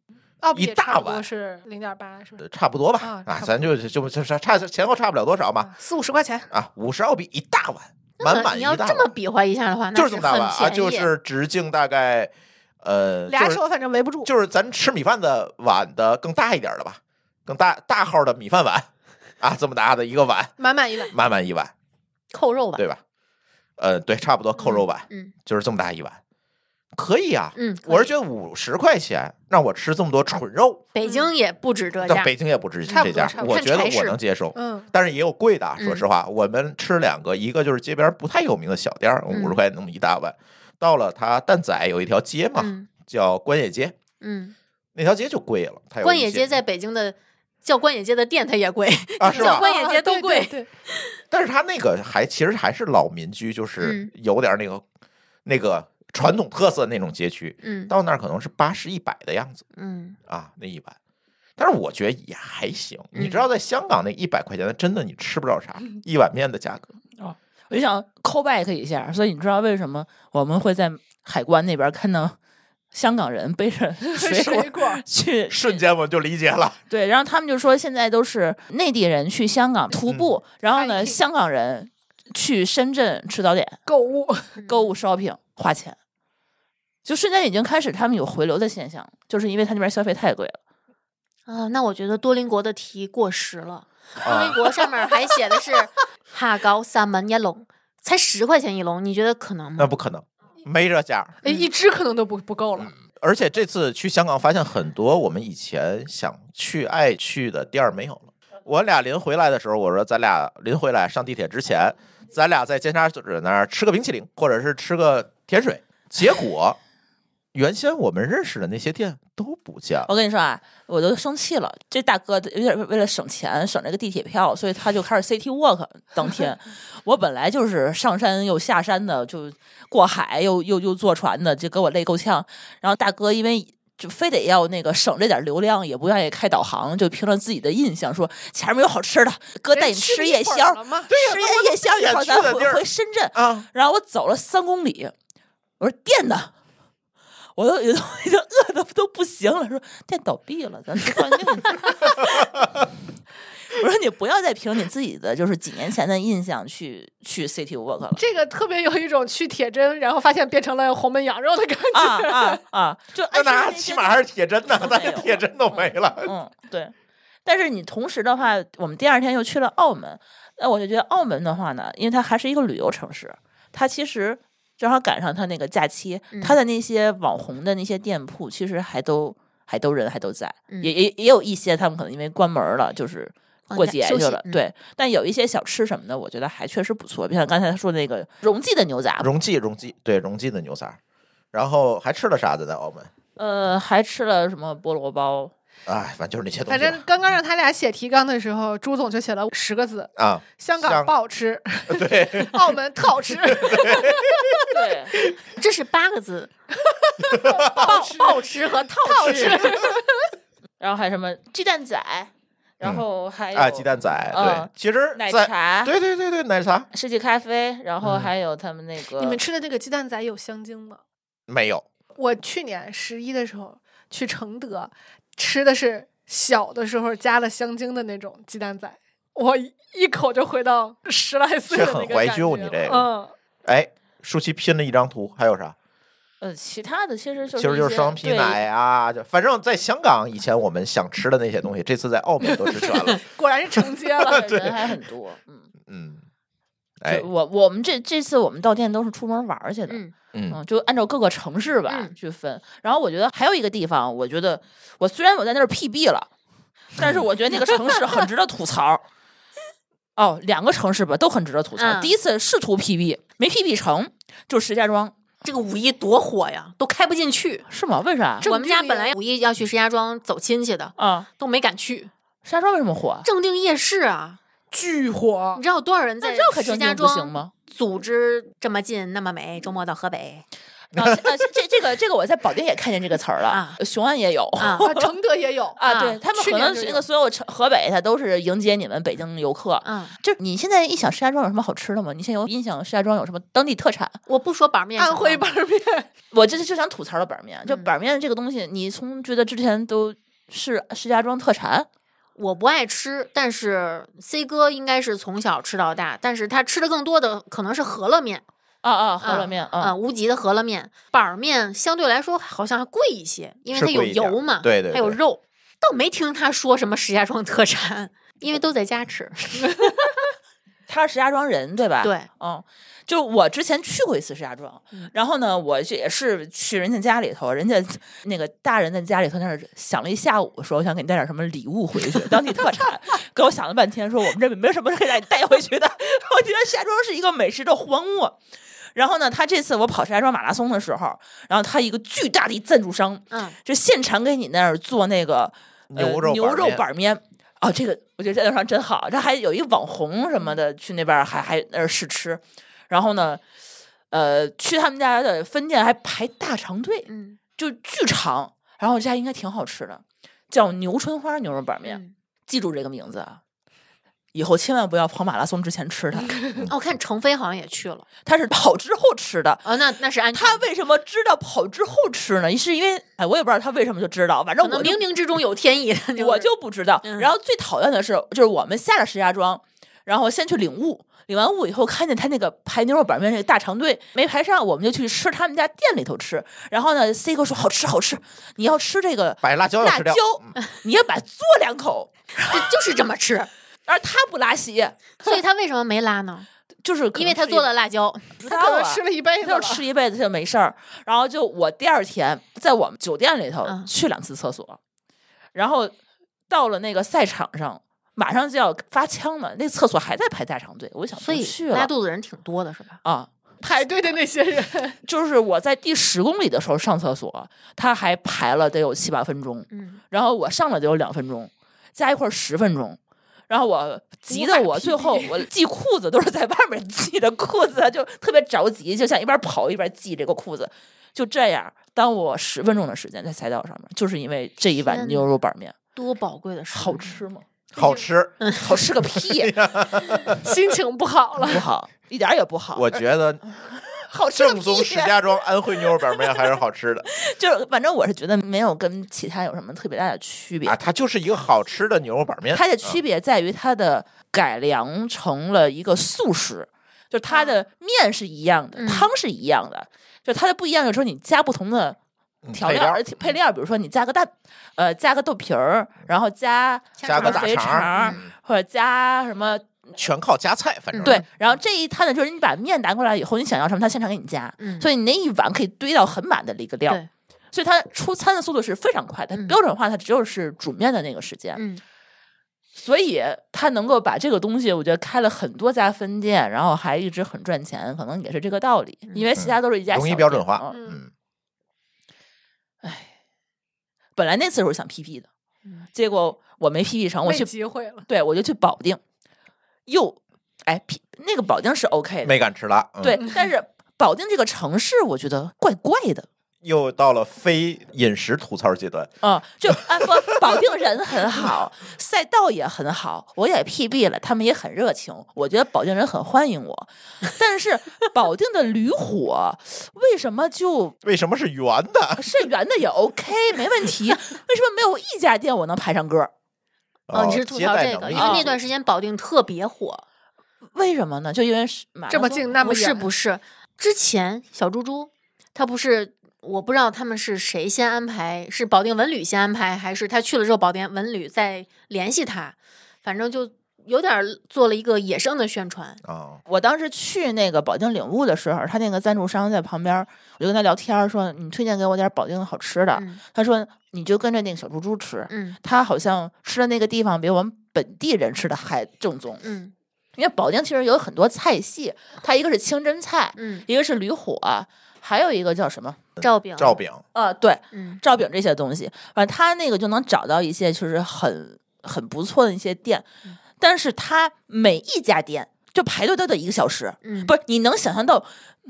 一大碗是零点八，是差不多吧？啊，咱就就就差前后差不了多少吧？四五十块钱啊，五十奥比一大碗，满满一大碗。你要这么比划一下的话，就是这么大碗啊，就是直径大概呃，俩手反正围不住，就是咱吃米饭的碗的更大一点的吧，更大大号的米饭碗啊，这么大的一个碗，满满一碗，满满一碗，扣肉碗对吧？呃，对，差不多扣肉碗，嗯，就是这么大一碗。可以啊，嗯，我是觉得五十块钱让我吃这么多纯肉，北京也不止这价，北京也不止这家，我觉得我能接受，嗯，但是也有贵的。说实话，我们吃两个，一个就是街边不太有名的小店，五十块钱那么一大碗。到了他蛋仔有一条街嘛，叫关野街，嗯，那条街就贵了。关野街在北京的叫关野街的店，它也贵，啊 是叫关野街都贵。但是它那个还其实还是老民居，就是有点那个那个。传统特色那种街区，嗯，到那儿可能是八十、一百的样子，嗯，啊那一碗，但是我觉得也还行。你知道，在香港那一百块钱的，真的你吃不着啥，一碗面的价格啊。我就想 call back 一下，所以你知道为什么我们会在海关那边看到香港人背着 水果去？瞬间我就理解了。对，然后他们就说现在都是内地人去香港徒步，然后呢，香港人去深圳吃早点、购物、购物 shopping 花钱。就瞬间已经开始，他们有回流的现象，就是因为他那边消费太贵了。啊，那我觉得多林国的题过时了。多林国上面还写的是 哈高萨门耶龙，才十块钱一笼，你觉得可能吗？那不可能，没这价，一只可能都不不够了。而且这次去香港，发现很多我们以前想去、爱去的店没有了。我俩临回来的时候，我说咱俩临回来上地铁之前，咱俩在尖沙咀那儿吃个冰淇淋，或者是吃个甜水，结果。原先我们认识的那些店都不见。我跟你说啊，我都生气了。这大哥有点为了省钱，省这个地铁票，所以他就开始 CT i y walk。当天 我本来就是上山又下山的，就过海又又又坐船的，就给我累够呛。然后大哥因为就非得要那个省这点流量，也不愿意开导航，就凭着自己的印象说前面有好吃的，哥带你吃夜宵，吃夜宵以后咱回回深圳。然后我走了三公里，我说店呢？我都已经饿的都不行了，说店倒闭了，咱换店。我说你不要再凭你自己的就是几年前的印象去去 City Walk 了。这个特别有一种去铁针，然后发现变成了红焖羊肉的感觉啊啊啊！就那起码还是铁针呢，咱铁针都没了。嗯，对。但是你同时的话，我们第二天又去了澳门，那我就觉得澳门的话呢，因为它还是一个旅游城市，它其实。正好赶上他那个假期，他的那些网红的那些店铺，其实还都还都人还都在，也也也有一些他们可能因为关门了，就是过节去了，对。但有一些小吃什么的，我觉得还确实不错，就像刚才他说那个荣记的牛杂，荣记荣记对荣记的牛杂，然后还吃了啥子在澳门呃，还吃了什么菠萝包。哎，反正就是那些东西。反正刚刚让他俩写提纲的时候，朱总就写了十个字啊：香港不好 吃，对，澳门特好吃，对，这是八个字，暴 暴吃和套套吃，然后还有什么鸡蛋仔，然后还有啊鸡蛋仔，对，其实奶茶，对对对对，奶茶，世纪咖啡，然后还有他们那个你们吃的那个鸡蛋仔有香精吗？没有。我去年十一的时候去承德。吃的是小的时候加了香精的那种鸡蛋仔，我一口就回到 十来岁的那个旧你这个，嗯，哎，舒淇拼了一张图，还有啥？呃，其他的其实就是其实就是双皮奶啊，就反正在香港以前我们想吃的那些东西，这次在澳门都吃全了。果然是承接了，人还很多。嗯嗯。哎，我我们这这次我们到店都是出门玩去的，嗯嗯，就按照各个城市吧去分。然后我觉得还有一个地方，我觉得我虽然我在那儿 PB 了，但是我觉得那个城市很值得吐槽。哦，两个城市吧都很值得吐槽。第一次试图 PB 没 PB 成，就石家庄，这个五一多火呀，都开不进去。是吗？为啥？我们家本来五一要去石家庄走亲戚的啊，都没敢去。石家庄为什么火？正定夜市啊。巨火！你知道有多少人在石家庄行吗？组织这么近那么美，周末到河北。这这这个这个，我在保定也看见这个词儿了，雄安也有，啊，承德也有啊。对他们可能那个所有城河北，它都是迎接你们北京游客。嗯，就是你现在一想，石家庄有什么好吃的吗？你现在有印象石家庄有什么当地特产？我不说板面，安徽板面，我就是就想吐槽了板面。就板面这个东西，你从觉得之前都是石家庄特产。我不爱吃，但是 C 哥应该是从小吃到大，但是他吃的更多的可能是饸饹面，啊啊，饸饹面，啊，无极的饸饹面，板儿面相对来说好像还贵一些，因为它有油嘛，对对，还有肉，倒没听他说什么石家庄特产，因为都在家吃，他是石家庄人对吧？对，嗯。就我之前去过一次石家庄，然后呢，我也是去人家家里头，人家那个大人在家里头那儿想了一下午，说我想给你带点什么礼物回去当地特产，给我想了半天，说我们这边没有什么可以让你带回去的。我觉得石家庄是一个美食的荒漠。然后呢，他这次我跑石家庄马拉松的时候，然后他一个巨大的赞助商，嗯，就现场给你那儿做那个牛肉牛肉板面。哦，这个我觉得赞助商真好，这还有一网红什么的去那边还还那儿试吃。然后呢，呃，去他们家的分店还排大长队，嗯，就巨长。然后这家应该挺好吃的，叫牛春花牛肉板面，记住这个名字啊！以后千万不要跑马拉松之前吃它。我看程飞好像也去了，他是跑之后吃的啊。那那是安。他为什么知道跑之后吃呢？是因为哎，我也不知道他为什么就知道，反正我冥冥之中有天意，我就不知道。然后最讨厌的是，就是我们下了石家庄。然后先去领物，领完物以后看见他那个排牛肉板面那个大长队没排上，我们就去吃他们家店里头吃。然后呢，C 哥说好吃好吃，你要吃这个，把辣椒辣椒，你要把嘬两口，就是这么吃。而他不拉稀，所以他为什么没拉呢？就是因为他做了辣椒，他可能吃了一辈子，他就吃一辈子就没事儿。然后就我第二天在我们酒店里头去两次厕所，然后到了那个赛场上。马上就要发枪了，那厕所还在排大长队。我想，所以拉肚子人挺多的，是吧？啊，排队的那些人，就是我在第十公里的时候上厕所，他还排了得有七八分钟。嗯，然后我上了得有两分钟，加一块十分钟。然后我急得我最后我系裤子都是在外面系的裤子，就特别着急，就想一边跑一边系这个裤子。就这样，耽误我十分钟的时间在赛道上面，就是因为这一碗牛肉板面，多宝贵的，好吃吗？好吃，好吃个屁！心情不好了，不好，一点也不好。我觉得 好吃正宗石家庄安徽牛肉板面还是好吃的，就是反正我是觉得没有跟其他有什么特别大的区别啊。它就是一个好吃的牛肉板面，它的区别在于它的改良成了一个素食，就它的面是一样的，汤是一样的，就它的不一样就是说你加不同的。调料而且配料，比如说你加个蛋，呃，加个豆皮儿，然后加加个肥肠，或者加什么，全靠加菜。反正对，然后这一摊呢，就是你把面拿过来以后，你想要什么，他现场给你加。所以你那一碗可以堆到很满的一个料。所以他出餐的速度是非常快，它标准化，它只有是煮面的那个时间。嗯，所以他能够把这个东西，我觉得开了很多家分店，然后还一直很赚钱，可能也是这个道理。因为其他都是一家统一标准化。嗯。本来那次时候想 P P 的，结果我没 P P 成，我去机会了。对，我就去保定，又哎 P 那个保定是 O K 的，没敢吃辣。对，但是保定这个城市，我觉得怪怪的。又到了非饮食吐槽阶段。嗯，就啊不，保定人很好，赛道也很好，我也 P B 了，他们也很热情。我觉得保定人很欢迎我，但是保定的驴火为什么就 为什么是圆的？是圆的也 O K，没问题。为什么没有一家店我能排上歌？哦，你是吐槽这个，因为那段时间保定特别火。为什么呢？就因为是这么近，那么不是不是？之前小猪猪他不是。我不知道他们是谁先安排，是保定文旅先安排，还是他去了之后保定文旅再联系他？反正就有点做了一个野生的宣传啊！我当时去那个保定领物的时候，他那个赞助商在旁边，我就跟他聊天说：“你推荐给我点保定的好吃的。”他说：“你就跟着那个小猪猪吃。”嗯，他好像吃的那个地方比我们本地人吃的还正宗。嗯，因为保定其实有很多菜系，它一个是清真菜，嗯，一个是驴火。还有一个叫什么？赵饼，赵饼，呃，对，嗯，赵饼这些东西，反正他那个就能找到一些，就是很很不错的一些店。但是，他每一家店就排队都得一个小时，不是？你能想象到？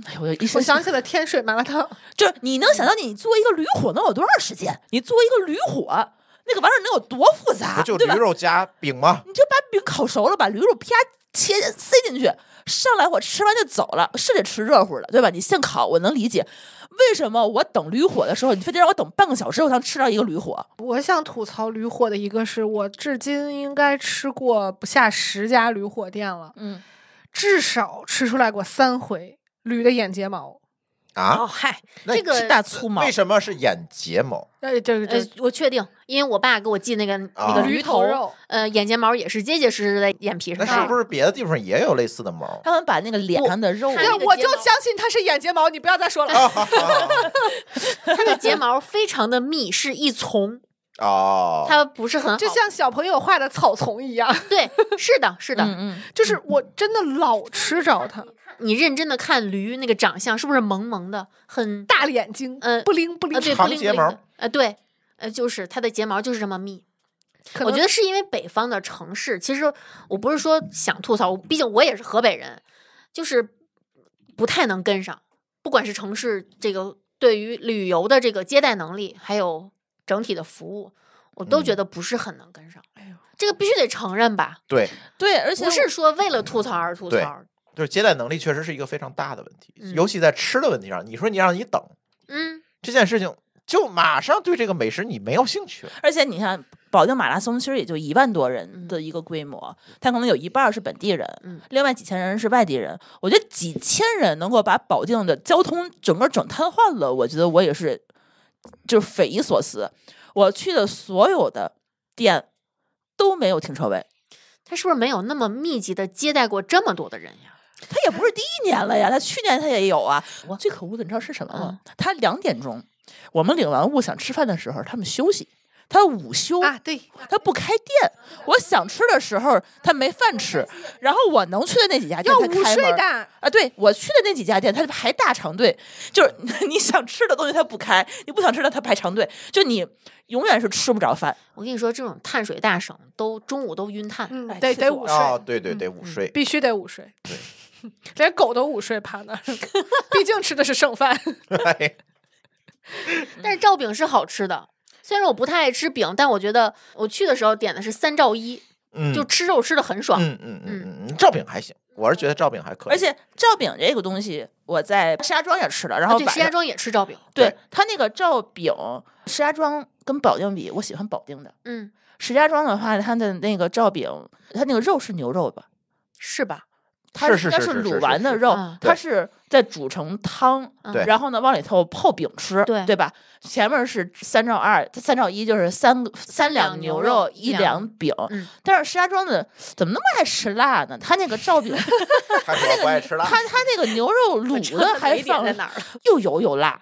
哎呦，我想起了天水麻辣烫，就是你能想到，你做一个驴火能有多长时间？你做一个驴火，那个玩意儿能有多复杂？不就驴肉加饼吗？你就把饼烤熟了，把驴肉啪切塞进去。上来我吃完就走了，是得吃热乎的，对吧？你现烤我能理解。为什么我等驴火的时候，你非得让我等半个小时？我才吃到一个驴火。我想吐槽驴火的一个是，我至今应该吃过不下十家驴火店了，嗯，至少吃出来过三回驴的眼睫毛。啊，嗨，这个大粗毛为什么是眼睫毛？那就是我确定，因为我爸给我寄那个那个驴头肉，呃，眼睫毛也是结结实实的眼皮上。那是不是别的地方也有类似的毛？他们把那个脸上的肉，我就相信它是眼睫毛。你不要再说了，它 的睫毛非常的密，是一丛。哦，它不是很好，就像小朋友画的草丛一样。对，是的，是的，就是我真的老吃着它。你认真的看驴那个长相，是不是萌萌的，很大眼睛，嗯，不灵不灵，不长睫毛。呃，对，呃，就是它的睫毛就是这么密。我觉得是因为北方的城市，其实我不是说想吐槽，毕竟我也是河北人，就是不太能跟上，不管是城市这个对于旅游的这个接待能力，还有。整体的服务，我都觉得不是很能跟上。哎呦，这个必须得承认吧？对 对，而且不是说为了吐槽而吐槽。就是接待能力确实是一个非常大的问题，尤其在吃的问题上。你说你让你等，嗯，这件事情就马上对这个美食你没有兴趣了。而且你看，保定马拉松其实也就一万多人的一个规模，它可能有一半是本地人，嗯、另外几千人是外地人。我觉得几千人能够把保定的交通整个整瘫痪了，我觉得我也是。就是匪夷所思，我去的所有的店都没有停车位。他是不是没有那么密集的接待过这么多的人呀？他也不是第一年了呀，他去年他也有啊。我最可恶的，你知道是什么吗？他两点钟，我们领完物想吃饭的时候，他们休息。他午休啊，对他不开店。我想吃的时候，他没饭吃。然后我能去的那几家店，他开门啊。对，我去的那几家店，他排大长队。就是 你想吃的东西，他不开；你不想吃的，他排长队。就你永远是吃不着饭。我跟你说，这种碳水大省都中午都晕碳，嗯，得午睡对对对，午睡必须得午睡，对，连狗都午睡趴那儿，毕竟吃的是剩饭。但是赵饼是好吃的。虽然我不太爱吃饼，但我觉得我去的时候点的是三兆一，就吃肉吃的很爽。嗯嗯嗯，罩饼还行，我是觉得罩饼还可以。而且罩饼这个东西，我在石家庄也吃了，然后石家庄也吃罩饼。对他那个罩饼，石家庄跟保定比，我喜欢保定的。嗯，石家庄的话，它的那个罩饼，它那个肉是牛肉吧？是吧？它是它是卤完的肉，它是在煮成汤，然后呢往里头泡饼吃，对吧？前面是三兆二，三兆一就是三三两牛肉一两饼，但是石家庄的怎么那么爱吃辣呢？他那个照饼，他那个他他那个牛肉卤的还放在了，又油又辣。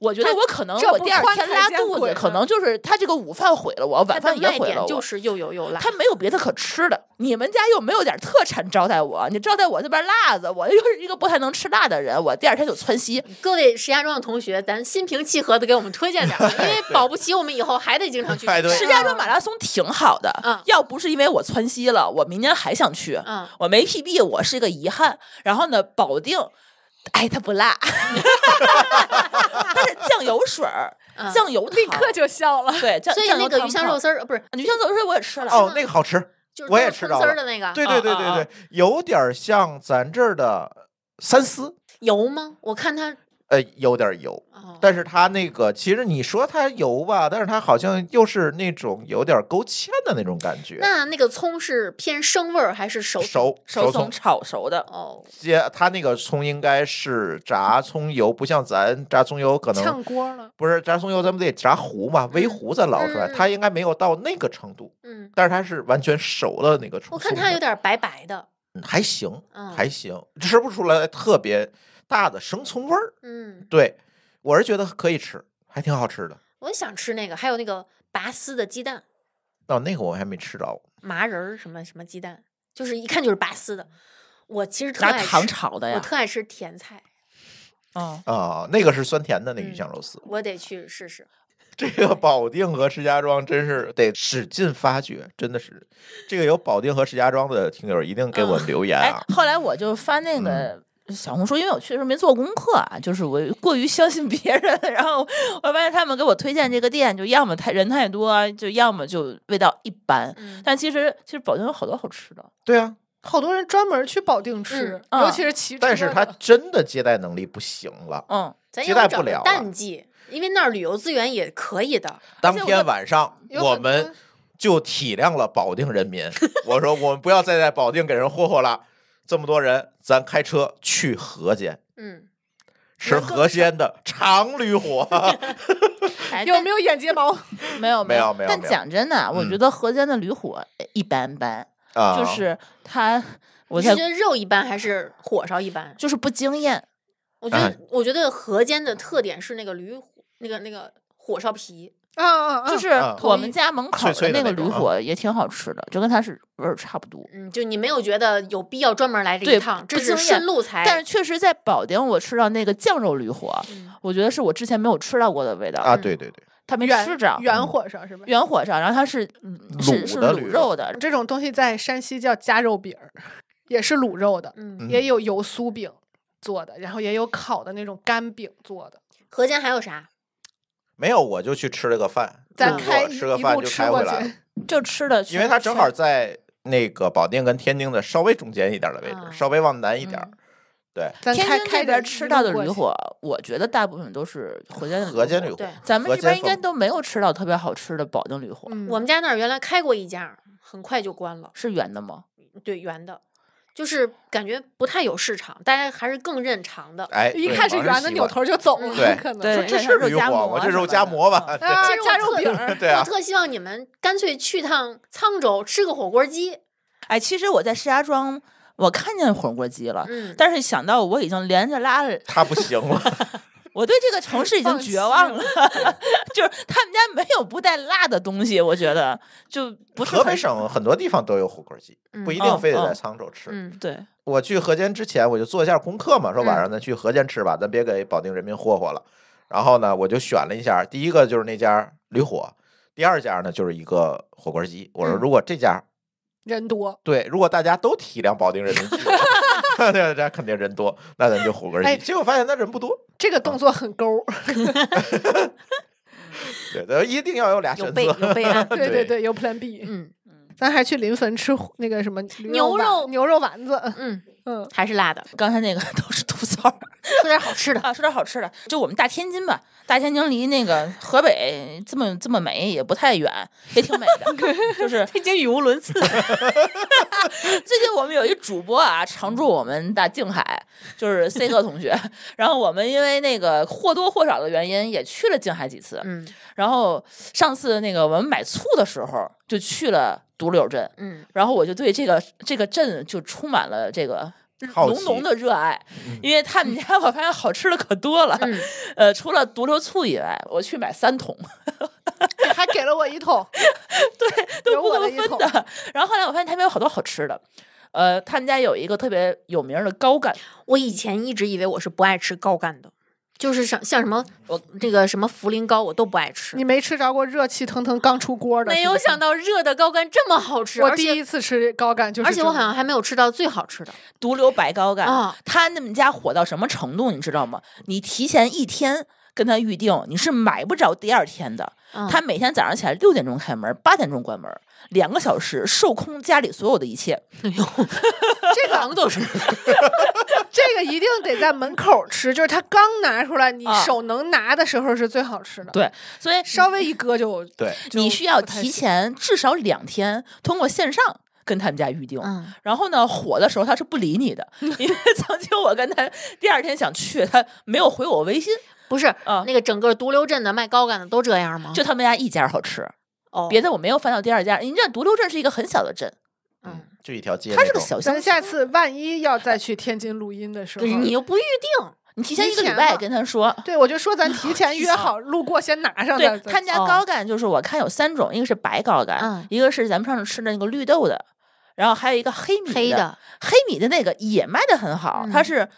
我觉得我可能我第二天拉肚子可能就是他这个午饭毁了我，晚饭也毁了我。就是又油又辣，他没有别的可吃的。你们家又没有点特产招待我，你招待我这边辣子，我又是一个不太能吃辣的人，我第二天就窜稀。各位石家庄的同学，咱心平气和的给我们推荐点，因为 保不齐我们以后还得经常去。石家庄马拉松挺好的，要不是因为我窜稀了，我明年还想去。我没屁屁，我是一个遗憾。然后呢，保定。哎，它不辣，它 是酱油水儿，酱油，立刻就笑了。对，所以那个鱼香肉丝儿不是，鱼香肉丝我也吃了，哦，那个好吃，我也吃到了。那个，对对对对对，有点像咱这儿的三丝油吗？我看它，呃有点油。但是它那个，其实你说它油吧，但是它好像又是那种有点勾芡的那种感觉。那那个葱是偏生味儿还是熟熟熟葱炒熟的？哦，接它那个葱应该是炸葱油，不像咱炸葱油可能呛锅了。不是炸葱油，咱们得炸糊嘛，微糊再捞出来。它应该没有到那个程度。嗯，但是它是完全熟的那个葱。我看它有点白白的，还行，还行，吃不出来特别大的生葱味儿。嗯，对。我是觉得可以吃，还挺好吃的。我想吃那个，还有那个拔丝的鸡蛋。哦，那个我还没吃着。麻仁儿什么什么鸡蛋，就是一看就是拔丝的。我其实特爱吃糖炒的呀。我特爱吃甜菜。哦哦，那个是酸甜的那鱼香肉丝，我得去试试。这个保定和石家庄真是得使劲发掘，真的是。这个有保定和石家庄的听友一定给我留言啊！后来我就发那个。小红说：“因为我确实没做功课，啊，就是我过于相信别人，然后我发现他们给我推荐这个店，就要么太人太多，就要么就味道一般。但其实其实保定有好多好吃的，对啊，好多人专门去保定吃，尤其是骑。但是他真的接待能力不行了，嗯，接待不了。淡季，因为那儿旅游资源也可以的。当天晚上，我们就体谅了保定人民，我说我们不要再在保定给人霍霍了。”这么多人，咱开车去河间，嗯，吃河间的长驴火，有没有眼睫毛？没有，没有，没有。但讲真的，我觉得河间的驴火一般般，啊，就是它，我觉得肉一般，还是火烧一般，就是不惊艳。我觉得，我觉得河间的特点是那个驴火，那个那个火烧皮。啊嗯嗯，就是我们家门口的那个驴火也挺好吃的，就跟它是味儿差不多。嗯，就你没有觉得有必要专门来这一趟？这是深路才。但是确实在保定，我吃到那个酱肉驴火，我觉得是我之前没有吃到过的味道啊！对对对，他没吃着，原火上是吧？原火上，然后它是嗯，卤是卤肉的这种东西，在山西叫夹肉饼，也是卤肉的，也有油酥饼做的，然后也有烤的那种干饼做的。河间还有啥？没有，我就去吃了个饭，咱开吃个饭就开回来，就吃的。因为他正好在那个保定跟天津的稍微中间一点的位置，稍微往南一点儿。对，天津那边吃到的驴火，我觉得大部分都是河间驴火。咱们这边应该都没有吃到特别好吃的保定驴火。我们家那儿原来开过一家，很快就关了。是圆的吗？对，圆的。就是感觉不太有市场，大家还是更认长的。哎，一看是软的，扭头就走了。对，对，这是夹馍，我这是夹馍吧？加肉饼。对啊。我特希望你们干脆去趟沧州吃个火锅鸡。哎，其实我在石家庄，我看见火锅鸡了。嗯。但是想到我已经连着拉，了，他不行了。我对这个城市已经绝望了，就是他们家没有不带辣的东西，我觉得就不是河北省很多地方都有火锅鸡，不一定非得在沧州吃。对，我去河间之前我就做一下功课嘛，说晚上咱去河间吃吧，咱别给保定人民霍霍了。然后呢，我就选了一下，第一个就是那家驴火，第二家呢就是一个火锅鸡。我说如果这家人多，对，如果大家都体谅保定人民。对，咱肯定人多，那咱就火锅。哎，结果发现那人不多，这个动作很勾对，咱一定要有俩选择，有备有备啊！对对对，有 Plan B。嗯嗯，咱还去临汾吃那个什么牛肉牛肉丸子。嗯。嗯，还是辣的。刚才那个 都是吐槽，说点好吃的 啊，说点好吃的。就我们大天津吧，大天津离那个河北这么这么美也不太远，也挺美的。就是 天津语无伦次。最近我们有一主播啊，常驻我们大静海，就是 C 哥同学。然后我们因为那个或多或少的原因，也去了静海几次。嗯。然后上次那个我们买醋的时候，就去了独柳镇，嗯，然后我就对这个这个镇就充满了这个浓浓的热爱，因为他们家我发现好吃的可多了，呃，除了独流醋以外，我去买三桶，还给了我一桶，对，都不能分的。然后后来我发现他们有好多好吃的，呃，他们家有一个特别有名的高干，我以前一直以为我是不爱吃高干的。就是像像什么我这个什么茯苓糕我都不爱吃，你没吃着过热气腾腾刚出锅的？没有想到热的糕干这么好吃，我第一次吃糕干就，是，而且我好像还没有吃到最好吃的毒瘤白糕干啊！他那么家火到什么程度，你知道吗？你提前一天。跟他预定，你是买不着第二天的。他每天早上起来六点钟开门，八点钟关门，两个小时售空家里所有的一切。这个 这个一定得在门口吃，就是他刚拿出来你手能拿的时候是最好吃的。对，所以稍微一搁就对。你需要提前至少两天通过线上跟他们家预定。然后呢，火的时候他是不理你的，因为 曾经我跟他第二天想去，他没有回我微信。不是，那个整个独流镇的卖高干的都这样吗？就他们家一家好吃，别的我没有翻到第二家。人家独流镇是一个很小的镇，嗯，就一条街，它是个小。咱下次万一要再去天津录音的时候，你又不预定，你提前一个礼拜跟他说，对我就说咱提前 约好，路过先拿上。对他们家高干就是我看有三种，一个是白高干，一个是咱们上次吃的那个绿豆的，然后还有一个黑米的，黑米的那个也卖的很好，它是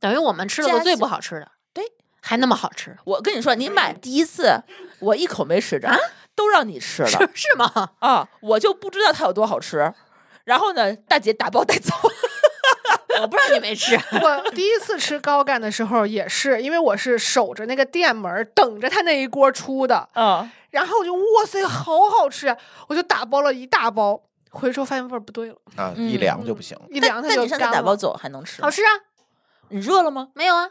等于我们吃了个最不好吃的。还那么好吃！我跟你说，你买第一次，我一口没吃着，都让你吃了，是吗？啊，我就不知道它有多好吃。然后呢，大姐打包带走，我不知道你没吃。我第一次吃高干的时候，也是因为我是守着那个店门，等着他那一锅出的。啊，然后我就哇塞，好好吃！我就打包了一大包，回收发现味儿不对了啊，一凉就不行，一凉它就干了。你打包走还能吃？好吃啊！你热了吗？没有啊。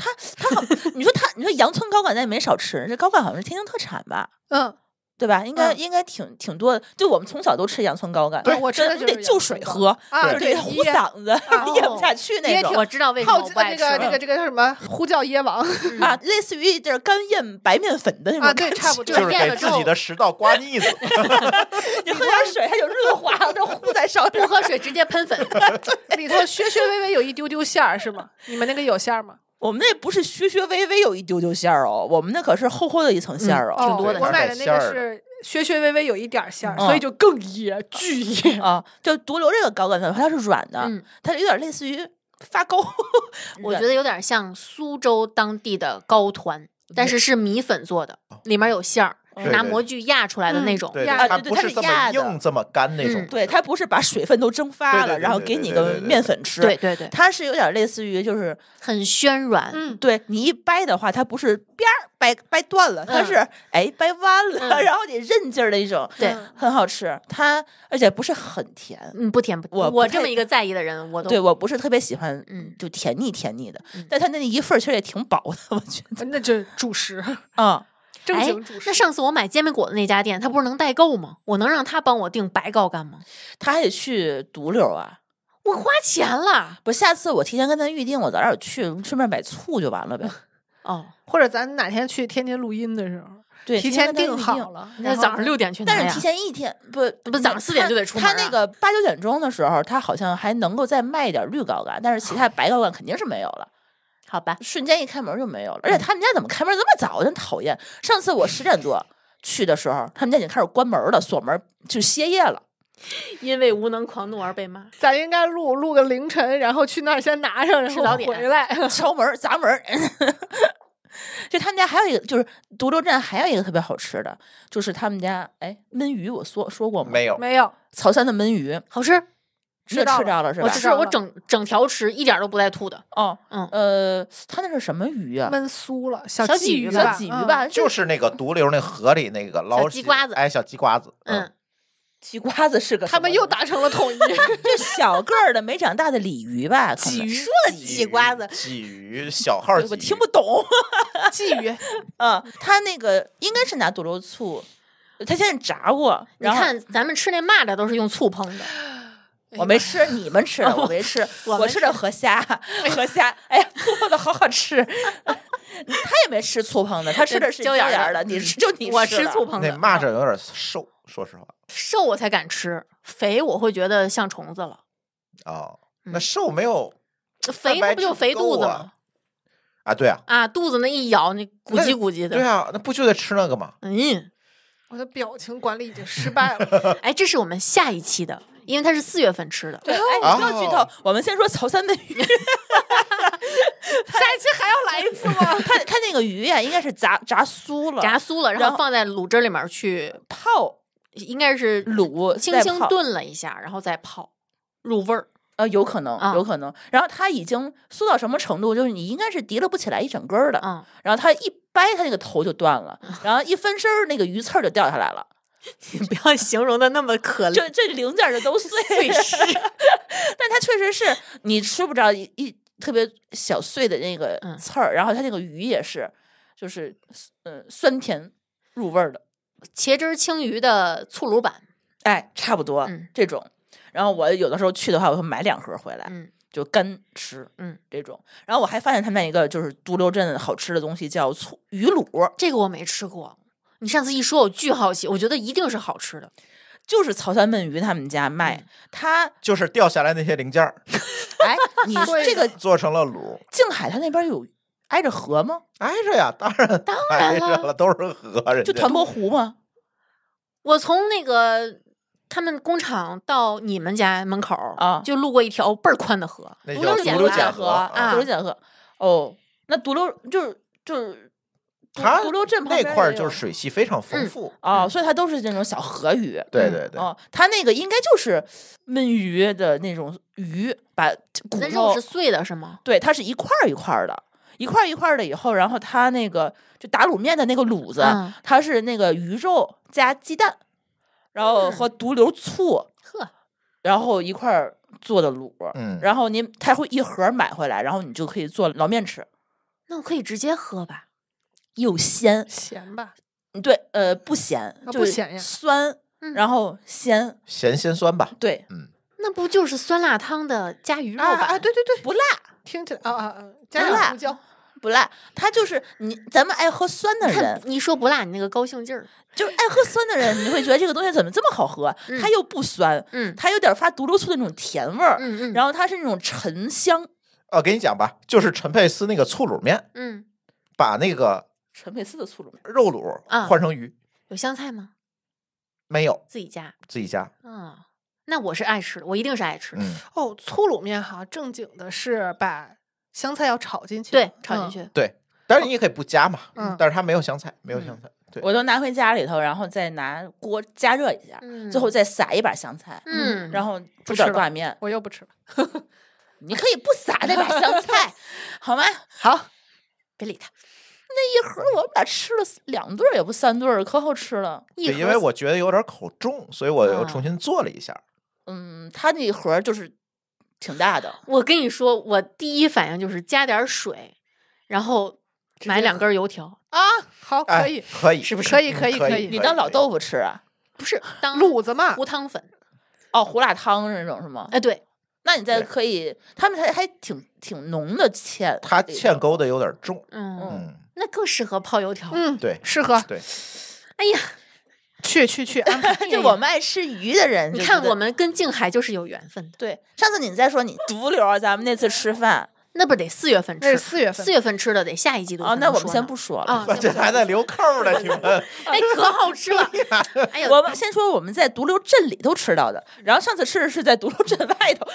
他他好，你说他你说洋葱高秆咱也没少吃，这高秆好像是天津特产吧？嗯，对吧？应该应该挺挺多的，就我们从小都吃洋葱高秆，不是我真的就得就水喝啊，对，糊嗓子 咽不下去那种。我知道为什靠近那个那个这个叫什么呼叫椰王 啊，类似于就是干咽白面粉的那种，对，差不多就是给自己的食道刮腻子。你喝点水它就润滑了，都糊在上，不喝水直接喷粉，里头削削微微有一丢丢馅儿是吗？你们那个有馅吗？我们那不是削削微微有一丢丢馅儿哦，我们那可是厚厚的一层馅儿哦，挺多的。我买的那个是削削微微有一点馅儿，所以就更噎，巨噎啊！就独留这个高杆粉，它是软的，它有点类似于发糕，我觉得有点像苏州当地的糕团，但是是米粉做的，里面有馅儿。拿模具压出来的那种，对，它是压硬这么干那种，对它不是把水分都蒸发了，然后给你个面粉吃。对对对，它是有点类似于就是很暄软，对你一掰的话，它不是边儿掰掰断了，它是哎掰弯了，然后你韧劲儿的一种，对，很好吃。它而且不是很甜，嗯，不甜。我我这么一个在意的人，我都对我不是特别喜欢，嗯，就甜腻甜腻的。但它那一份其实也挺饱的，我觉得。那就主食嗯。哎，那上次我买煎饼果子那家店，他不是能代购吗？我能让他帮我订白高干吗？他还得去独流啊？我花钱了。不，下次我提前跟咱预定，我早点去，顺便买醋就完了呗。哦，或者咱哪天去天津录音的时候，对，提前订好了。那早上六点去。但是提前一天不不，早上四点就得出。他那个八九点钟的时候，他好像还能够再卖一点绿高干，但是其他白高干肯定是没有了。好吧，瞬间一开门就没有了。而且他们家怎么开门这么早？真讨厌！上次我十点多去的时候，他们家已经开始关门了，锁门，就歇业了。因为无能狂怒而被骂。咱应该录录个凌晨，然后去那儿先拿上，然后回来 敲门砸门。就他们家还有一个，就是独流镇还有一个特别好吃的，就是他们家哎焖鱼。我说说过吗？没有，没有。曹三的焖鱼好吃。吃到了是吧？是，我整整条吃，一点都不带吐的。哦，嗯，呃，它那是什么鱼啊？焖酥了，小鲫鱼吧，就是那个毒瘤，那河里那个捞鸡瓜子，哎，小鸡瓜子，嗯，鸡瓜子是个。他们又达成了统一，就小个的、没长大的鲤鱼吧？鲫鱼，说了鲫瓜子，鲫鱼，小号我听不懂 鲫鱼。嗯，他那个应该是拿毒瘤醋，他现在炸过。你看，咱们吃那蚂蚱都是用醋烹的。我没吃，你们吃的 我没吃，我吃着河虾，河虾，哎呀，醋烹的好好吃。他也没吃醋烹的，他吃的是椒盐盐的。你吃就你，我吃醋烹的。蚂蚱有点瘦，说实话。瘦我才敢吃，肥我会觉得像虫子了。哦，那瘦没有？肥那不就肥肚子吗？啊，对啊。啊，肚子那一咬，那咕叽咕叽的。对啊，那不就得吃那个吗？嗯，我的表情管理已经失败了。哎，这是我们下一期的。因为他是四月份吃的，不要剧透。我们先说曹三的鱼，下一期还要来一次吗？他他那个鱼呀，应该是炸炸酥了，炸酥了，然后放在卤汁里面去泡，应该是卤，轻轻炖了一下，然后再泡入味儿。呃，有可能，有可能。然后它已经酥到什么程度？就是你应该是提了不起来一整儿的。嗯。然后它一掰，它那个头就断了。然后一分身，那个鱼刺儿就掉下来了。你不要形容的那么可怜，这零件的都碎。但它确实是你吃不着一特别小碎的那个刺儿，然后它那个鱼也是，就是嗯酸甜入味的，茄汁青鱼的醋卤版，哎，差不多这种。然后我有的时候去的话，我会买两盒回来，嗯，就干吃，嗯这种。然后我还发现他们一个就是独流镇好吃的东西叫醋鱼卤，这个我没吃过。你上次一说，我巨好奇，我觉得一定是好吃的，就是曹三焖鱼他们家卖，他就是掉下来那些零件儿。哎，你这个做成了卤。静海他那边有挨着河吗？挨着呀，当然，当然了，都是河。就团泊湖吗？我从那个他们工厂到你们家门口啊，就路过一条倍儿宽的河，那叫独流减河啊，独流减河。哦，那独流就是就是。它独流镇那块就是水系非常丰富啊，所以它都是那种小河鱼。对对对。哦，它那个应该就是焖鱼的那种鱼，把骨肉是碎的是吗？对，它是一块一块的，一块一块的。以后，然后它那个就打卤面的那个卤子，它是那个鱼肉加鸡蛋，然后和独流醋喝，然后一块做的卤。嗯。然后您它会一盒买回来，然后你就可以做捞面吃。那我可以直接喝吧？又鲜咸吧？对，呃，不咸，不咸呀，酸，然后鲜，咸鲜酸吧？对，嗯，那不就是酸辣汤的加鱼肉吧？啊，对对对，不辣，听起来啊啊啊，不辣，不辣，它就是你咱们爱喝酸的人，你说不辣，你那个高兴劲儿，就是爱喝酸的人，你会觉得这个东西怎么这么好喝？它又不酸，嗯，它有点发独流醋的那种甜味儿，嗯嗯，然后它是那种沉香。哦，给你讲吧，就是陈佩斯那个醋卤面，嗯，把那个。陈佩斯的粗卤肉卤，换成鱼，有香菜吗？没有，自己加，自己加。啊，那我是爱吃的，我一定是爱吃。哦，粗卤面哈，正经的是把香菜要炒进去，对，炒进去，对。当然你也可以不加嘛，但是它没有香菜，没有香菜。对，我都拿回家里头，然后再拿锅加热一下，最后再撒一把香菜，嗯，然后煮点挂面，我又不吃了。你可以不撒那把香菜，好吗？好，别理他。那一盒我们俩吃了两对也不三对可好吃了。对，因为我觉得有点口重，所以我又重新做了一下。嗯，他那盒就是挺大的。我跟你说，我第一反应就是加点水，然后买两根油条啊。好，可以，可以，是不是？可以，可以，可以。你当老豆腐吃，啊？不是当卤子嘛？胡汤粉，哦，胡辣汤那种是吗？哎，对。那你再可以，他们还还挺挺浓的芡，它芡勾的有点重。嗯。那更适合泡油条。嗯，对，适合。对，哎呀，去去去，就我们爱吃鱼的人，你看我们跟静海就是有缘分的。对，上次你再说你独流，咱们那次吃饭那不得四月份，吃，是四月份，四月份吃的，得下一季度啊。那我们 先不说了，这还在留扣呢，你们。哎，可好吃了！我们先说我们在独流镇里头吃到的，然后上次吃的是在独流镇外头，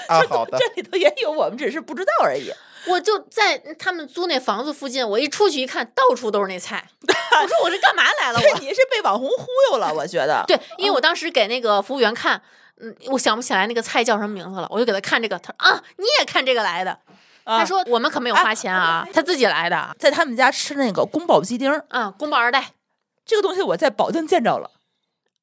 镇里头也有，我们只是不知道而已。我就在他们租那房子附近，我一出去一看到处都是那菜，我说我是干嘛来了？对，你是被网红忽悠了，我觉得。对，因为我当时给那个服务员看，嗯，我想不起来那个菜叫什么名字了，我就给他看这个，他说啊，你也看这个来的？他说我们可没有花钱啊，他自己来的，在他们家吃那个宫保鸡丁儿，啊，宫保二代，这个东西我在保定见着了，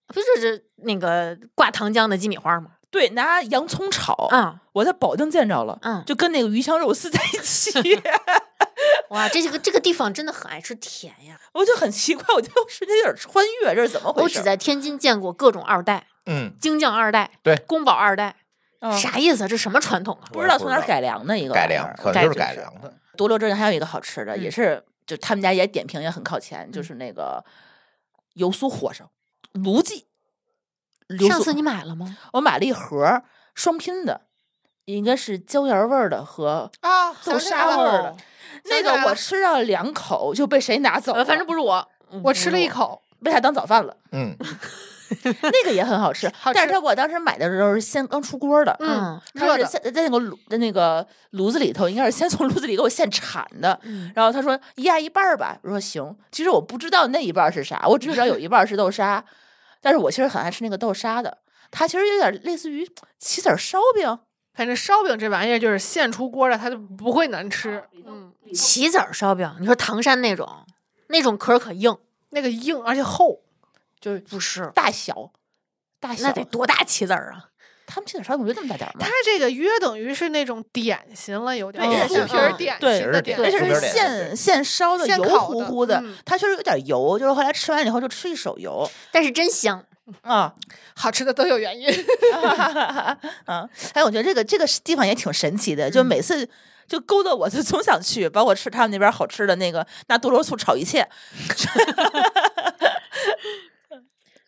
不就是那个挂糖浆的鸡米花吗？对，拿洋葱炒啊！我在保定见着了，就跟那个鱼香肉丝在一起。哇，这几个这个地方真的很爱吃甜呀！我就很奇怪，我觉得我瞬间有点穿越，这是怎么回事？我只在天津见过各种二代，嗯，京酱二代，对，宫保二代，啥意思？这什么传统？不知道从哪儿改良的一个改良，是改良的。独流镇还有一个好吃的，也是，就他们家也点评也很靠前，就是那个油酥火烧，卢记。上次你买了吗？我买了一盒双拼的，应该是椒盐味儿的和啊豆沙味儿的。那个我吃了两口就被谁拿走了？反正不是我，我吃了一口被他当早饭了。嗯，那个也很好吃，但是他我当时买的时候是先刚出锅的。嗯，他是先在那个炉那个炉子里头，应该是先从炉子里给我现铲的。嗯，然后他说一压一半儿吧，我说行。其实我不知道那一半是啥，我只知道有一半是豆沙。但是我其实很爱吃那个豆沙的，它其实有点类似于棋子烧饼。反正烧饼这玩意儿就是现出锅的，它就不会难吃。嗯，棋子儿烧饼，你说唐山那种，那种壳可硬，那个硬而且厚，就是不是大小大小那得多大棋子儿啊？他们现在烧怎么就这么大点儿？它这个约等于是那种点心了，有点酥皮点心的点心，而且是现现烧的，油乎乎的。它确实有点油，就是后来吃完以后就吃一手油，但是真香啊！好吃的都有原因 啊！哎，我觉得这个这个地方也挺神奇的，就每次就勾的我就总想去，包括吃他们那边好吃的那个拿多肉醋炒一切。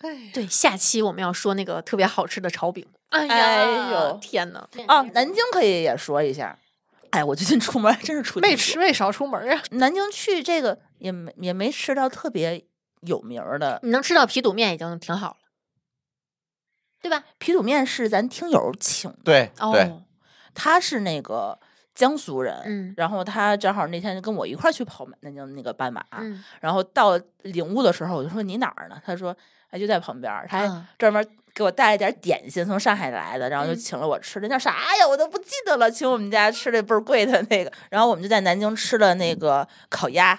哎，对，下期我们要说那个特别好吃的炒饼。哎呦天哪！啊，南京可以也说一下。哎，我最近出门还真是出没吃没少出门啊。南京去这个也没也没吃到特别有名的，你能吃到皮肚面已经挺好了，对吧？皮肚面是咱听友请的，对，哦，他是那个江苏人，嗯，然后他正好那天跟我一块儿去跑南京那个斑马，然后到领物的时候，我就说你哪儿呢？他说。他就在旁边他还专门给我带了点点心，从上海来的，然后就请了我吃。那叫啥呀？我都不记得了。请我们家吃的倍儿贵的那个，然后我们就在南京吃了那个烤鸭，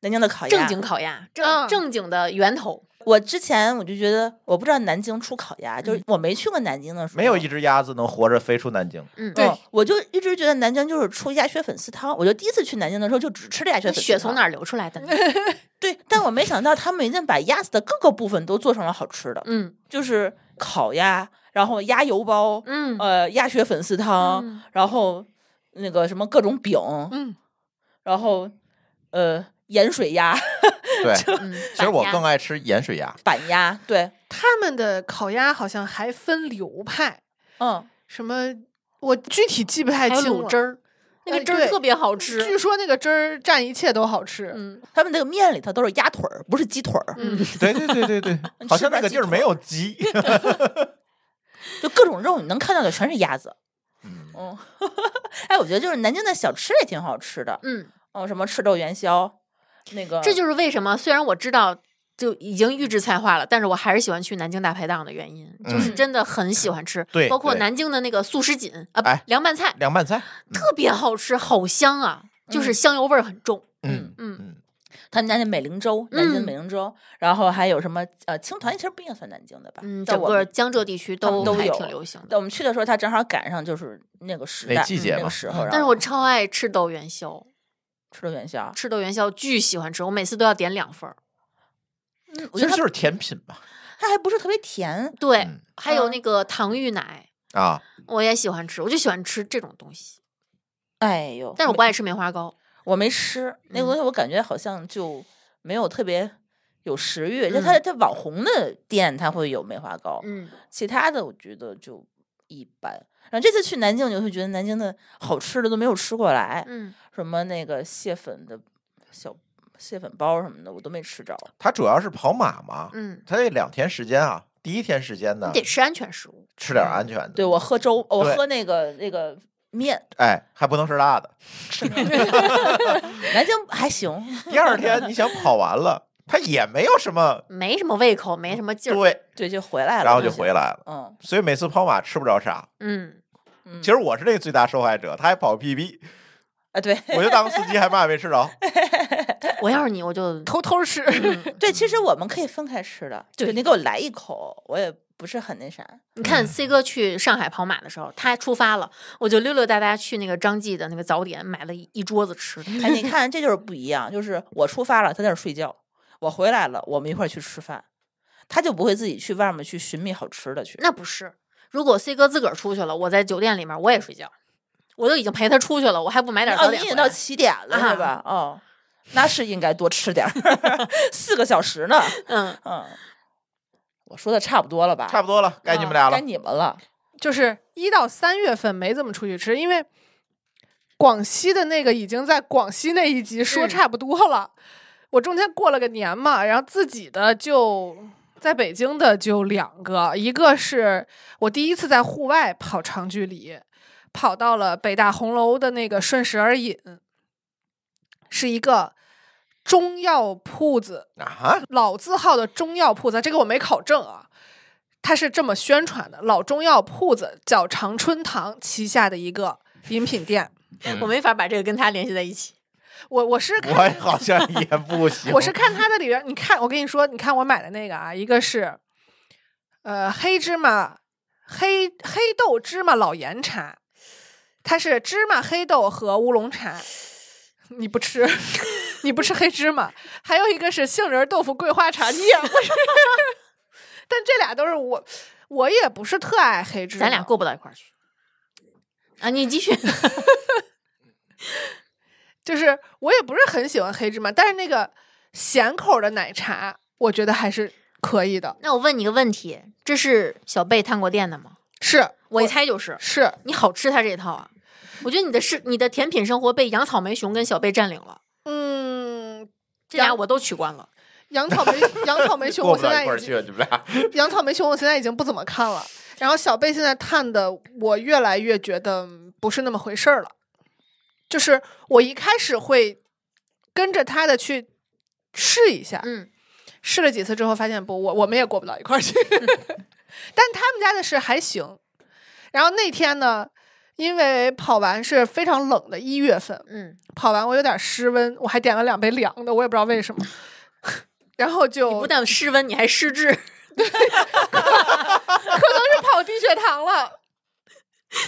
南京的烤鸭，正经烤鸭，正正经的源头。我之前我就觉得，我不知道南京出烤鸭，就是我没去过南京的时候，没有一只鸭子能活着飞出南京。嗯，对，我就一直觉得南京就是出鸭血粉丝汤。我就第一次去南京的时候，就只吃鸭血。粉丝血从哪儿流出来的？对，但我没想到他们已经把鸭子的各个部分都做成了好吃的。嗯，就是烤鸭，然后鸭油包，嗯，呃，鸭血粉丝汤，然后那个什么各种饼，嗯，然后呃盐水鸭。对，其实我更爱吃盐水鸭。板鸭，对，他们的烤鸭好像还分流派，嗯，什么，我具体记不太清了。汁儿，那个汁儿特别好吃，据说那个汁儿蘸一切都好吃。嗯，他们那个面里头都是鸭腿儿，不是鸡腿儿。嗯，对对对对对，好像那个地儿没有鸡。就各种肉你能看到的全是鸭子。嗯，哎，我觉得就是南京的小吃也挺好吃的。嗯，哦，什么赤豆元宵。那个，这就是为什么虽然我知道就已经预制菜化了，但是我还是喜欢去南京大排档的原因，就是真的很喜欢吃。对，包括南京的那个素食锦啊，不凉拌菜，凉拌菜特别好吃，好香啊，就是香油味儿很重。嗯嗯嗯，他们家那美龄粥，南京美龄粥，然后还有什么呃青团，其实不应该算南京的吧？整个江浙地区都都有，挺流行的。我们去的时候，他正好赶上就是那个时季节个、时候。但是我超爱吃豆元宵。吃豆元宵，吃豆元宵巨喜欢吃，我每次都要点两份儿。觉得就是甜品吧，它还不是特别甜。对，还有那个糖芋奶啊，我也喜欢吃，我就喜欢吃这种东西。哎呦，但是我不爱吃梅花糕，我没吃那个东西，我感觉好像就没有特别有食欲。就它它网红的店它会有梅花糕，嗯，其他的我觉得就一般。然后这次去南京，就会觉得南京的好吃的都没有吃过来，嗯。什么那个蟹粉的小蟹粉包什么的，我都没吃着。他主要是跑马嘛，嗯，他那两天时间啊，第一天时间呢，你得吃安全食物，吃点安全。的。对我喝粥，我喝那个那个面，哎，还不能吃辣的。南京还行。第二天你想跑完了，他也没有什么，没什么胃口，没什么劲儿，对对，就回来了，然后就回来了，嗯。所以每次跑马吃不着啥，嗯，其实我是那最大受害者，他还跑 PB。啊，对，我就当司机，还嘛也没吃着。我要是你，我就偷偷吃。对，其实我们可以分开吃的。对，你给我来一口，我也不是很那啥。你看，C 哥去上海跑马的时候，他出发了，我就溜溜达达去那个张记的那个早点，买了一桌子吃。哎，你看，这就是不一样。就是我出发了，他在那儿睡觉；我回来了，我们一块去吃饭，他就不会自己去外面去寻觅好吃的去。那不是，如果 C 哥自个儿出去了，我在酒店里面我也睡觉。我都已经陪他出去了，我还不买点早点？到七点了，是吧？哦，那是应该多吃点 四个小时呢。嗯嗯，我说的差不多了吧？差不多了，该你们俩了，该你们了。就是一到三月份没怎么出去吃，因为广西的那个已经在广西那一集说差不多了。我中间过了个年嘛，然后自己的就在北京的就两个，一个是我第一次在户外跑长距离。跑到了北大红楼的那个顺时而饮，是一个中药铺子啊，老字号的中药铺子，这个我没考证啊，他是这么宣传的，老中药铺子叫长春堂旗下的一个饮品店，我没法把这个跟他联系在一起，我我是我好像也 不行，我是看他的里边，你看我跟你说，你看我买的那个啊，一个是呃黑芝麻黑黑豆芝麻老盐茶。它是芝麻黑豆和乌龙茶，你不吃，你不吃黑芝麻，还有一个是杏仁豆腐桂花茶，你也不吃，但这俩都是我，我也不是特爱黑芝麻，咱俩过不到一块儿去啊！你继续，就是我也不是很喜欢黑芝麻，但是那个咸口的奶茶，我觉得还是可以的。那我问你个问题，这是小贝探过店的吗？是。我一猜就是是你好吃他这一套啊？我觉得你的是你的甜品生活被杨草莓熊跟小贝占领了。嗯，这俩我都取关了。杨草莓，杨 草莓熊，我现在已经杨 草莓熊，我现在已经不怎么看了。然后小贝现在探的，我越来越觉得不是那么回事儿了。就是我一开始会跟着他的去试一下，嗯，试了几次之后发现不，我我们也过不到一块儿去。但他们家的是还行。然后那天呢，因为跑完是非常冷的一月份，嗯，跑完我有点失温，我还点了两杯凉的，我也不知道为什么。然后就不但失温，你还失智，对，可能是跑低血糖了。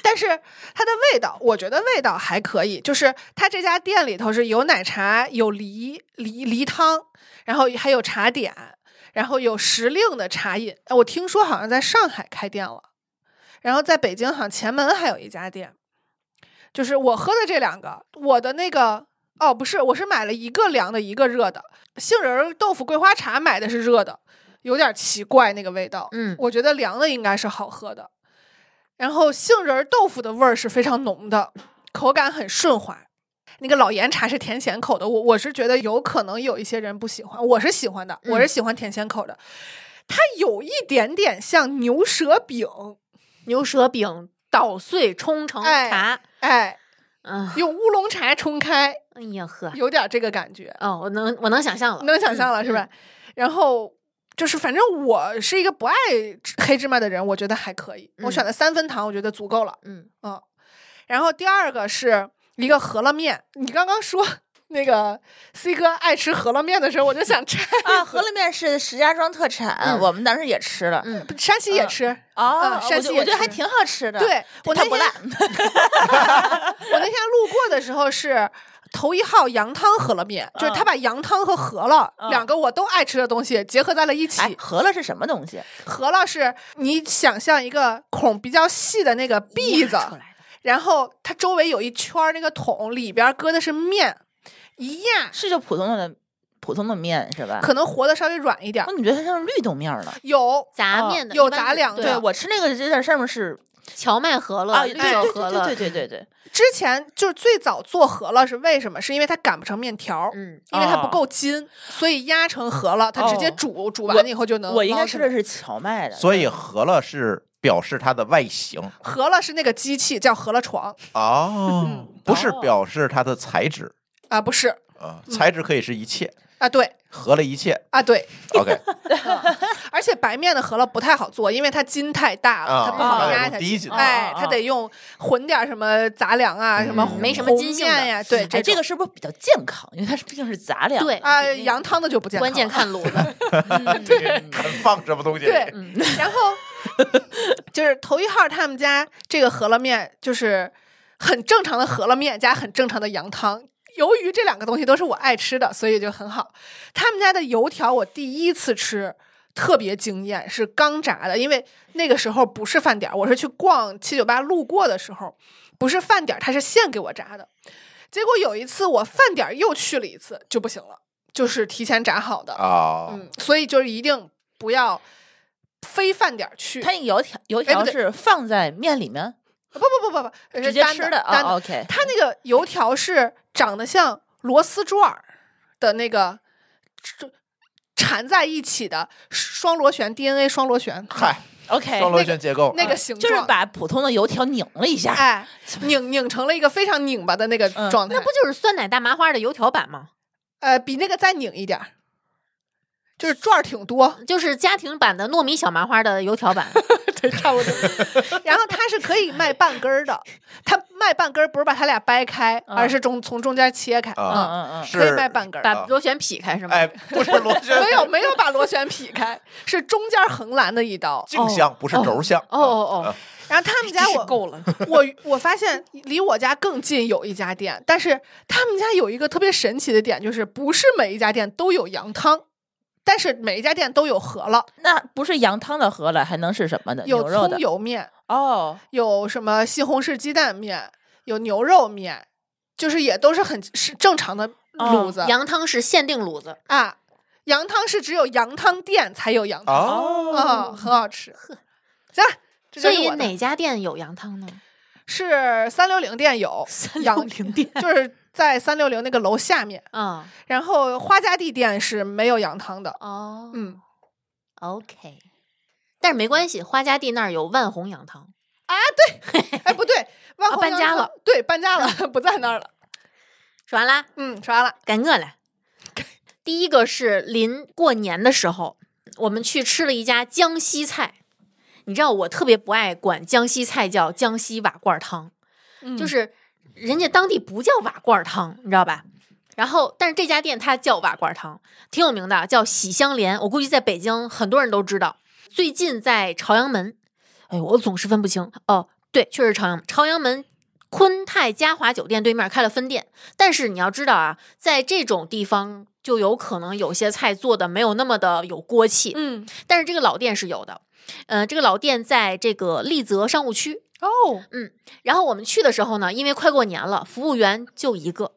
但是它的味道，我觉得味道还可以。就是它这家店里头是有奶茶，有梨梨梨汤，然后还有茶点，然后有时令的茶饮。我听说好像在上海开店了。然后在北京，好像前门还有一家店，就是我喝的这两个，我的那个哦，不是，我是买了一个凉的，一个热的。杏仁豆腐桂花茶买的是热的，有点奇怪那个味道。嗯，我觉得凉的应该是好喝的。然后杏仁豆腐的味儿是非常浓的，口感很顺滑。那个老盐茶是甜咸口的，我我是觉得有可能有一些人不喜欢，我是喜欢的，我是喜欢甜咸口的。它有一点点像牛舌饼。牛舌饼捣碎冲成茶，哎，嗯，用乌龙茶冲开，哎呀，呵，有点这个感觉，哦，我能，我能想象了，能想象了，是吧？然后就是，反正我是一个不爱黑芝麻的人，我觉得还可以，我选的三分糖，我觉得足够了，嗯，嗯。然后第二个是一个饸饹面，你刚刚说。那个 C 哥爱吃饸饹面的时候，我就想吃啊，饸饹面是石家庄特产，我们当时也吃了，山西也吃啊。山西我觉得还挺好吃的。对，它不烂。我那天路过的时候是头一号羊汤饸饹面，就是他把羊汤和饸饹两个我都爱吃的东西结合在了一起。饸饹是什么东西？饸饹是你想象一个孔比较细的那个篦子，然后它周围有一圈那个桶，里边搁的是面。一压是就普通的普通的面是吧？可能和的稍微软一点。那你觉得它是绿豆面呢？有杂面的，有杂粮。对我吃那个就在上面是荞麦饸饹啊，绿豆饸饹。对对对对。之前就是最早做饸饹是为什么？是因为它擀不成面条，嗯，因为它不够筋，所以压成饸饹。它直接煮煮完了以后就能。我应该吃的是荞麦的。所以饸饹是表示它的外形。饸饹是那个机器叫饸饹床哦。不是表示它的材质。啊，不是啊，材质可以是一切啊，对，合了一切啊，对，OK，而且白面的饸了不太好做，因为它筋太大了，它不好压下去，太，它得用混点什么杂粮啊，什么没什么筋面呀，对，哎，这个是不是比较健康？因为它是毕竟是杂粮，对啊，羊汤的就不健康，关键看卤子，对，放什么东西？对，然后就是头一号他们家这个饸了面，就是很正常的饸饹面加很正常的羊汤。由于这两个东西都是我爱吃的，所以就很好。他们家的油条我第一次吃特别惊艳，是刚炸的，因为那个时候不是饭点儿，我是去逛七九八路过的时候，不是饭点儿，他是现给我炸的。结果有一次我饭点儿又去了一次，就不行了，就是提前炸好的啊。嗯，所以就是一定不要非饭点儿去。他那个油条油条是放在面里面。不不不不不，直接吃的啊？OK，它那个油条是长得像螺丝转儿的那个缠在一起的双螺旋 DNA 双螺旋。嗨，OK，双螺旋结构那个形状，就是把普通的油条拧了一下，哎，拧拧成了一个非常拧巴的那个状态。那不就是酸奶大麻花的油条版吗？呃，比那个再拧一点，就是转儿挺多，就是家庭版的糯米小麻花的油条版。差不多。然后他是可以卖半根儿的，他卖半根儿不是把他俩掰开，而是中从中间切开嗯嗯嗯可以卖半根儿，把螺旋劈开是？哎，不是螺旋，没有没有把螺旋劈开，是中间横拦的一刀，径向不是轴向。哦哦哦。然后他们家我够了，我我发现离我家更近有一家店，但是他们家有一个特别神奇的点，就是不是每一家店都有羊汤。但是每一家店都有饸饹，那不是羊汤的饸饹，还能是什么呢？有葱油面哦，有什么西红柿鸡蛋面，有牛肉面，就是也都是很是正常的卤子。羊汤是限定卤子啊，羊汤是只有羊汤店才有羊汤哦，很好吃。呵，行，所以哪家店有羊汤呢？是三六零店有，三六零店 就是。在三六零那个楼下面啊，然后花家地店是没有羊汤的哦。嗯，OK，但是没关系，花家地那儿有万红羊汤啊。对，哎，不对，万红搬家了，对，搬家了，不在那儿了。说完了？嗯，说完了。该我了。第一个是临过年的时候，我们去吃了一家江西菜。你知道我特别不爱管江西菜叫江西瓦罐汤，就是。人家当地不叫瓦罐汤，你知道吧？然后，但是这家店它叫瓦罐汤，挺有名的，叫喜相连。我估计在北京很多人都知道。最近在朝阳门，哎呦，我总是分不清。哦，对，确实朝阳朝阳门坤泰嘉华酒店对面开了分店。但是你要知道啊，在这种地方就有可能有些菜做的没有那么的有锅气。嗯，但是这个老店是有的。嗯，这个老店在这个丽泽商务区。哦，嗯，然后我们去的时候呢，因为快过年了，服务员就一个，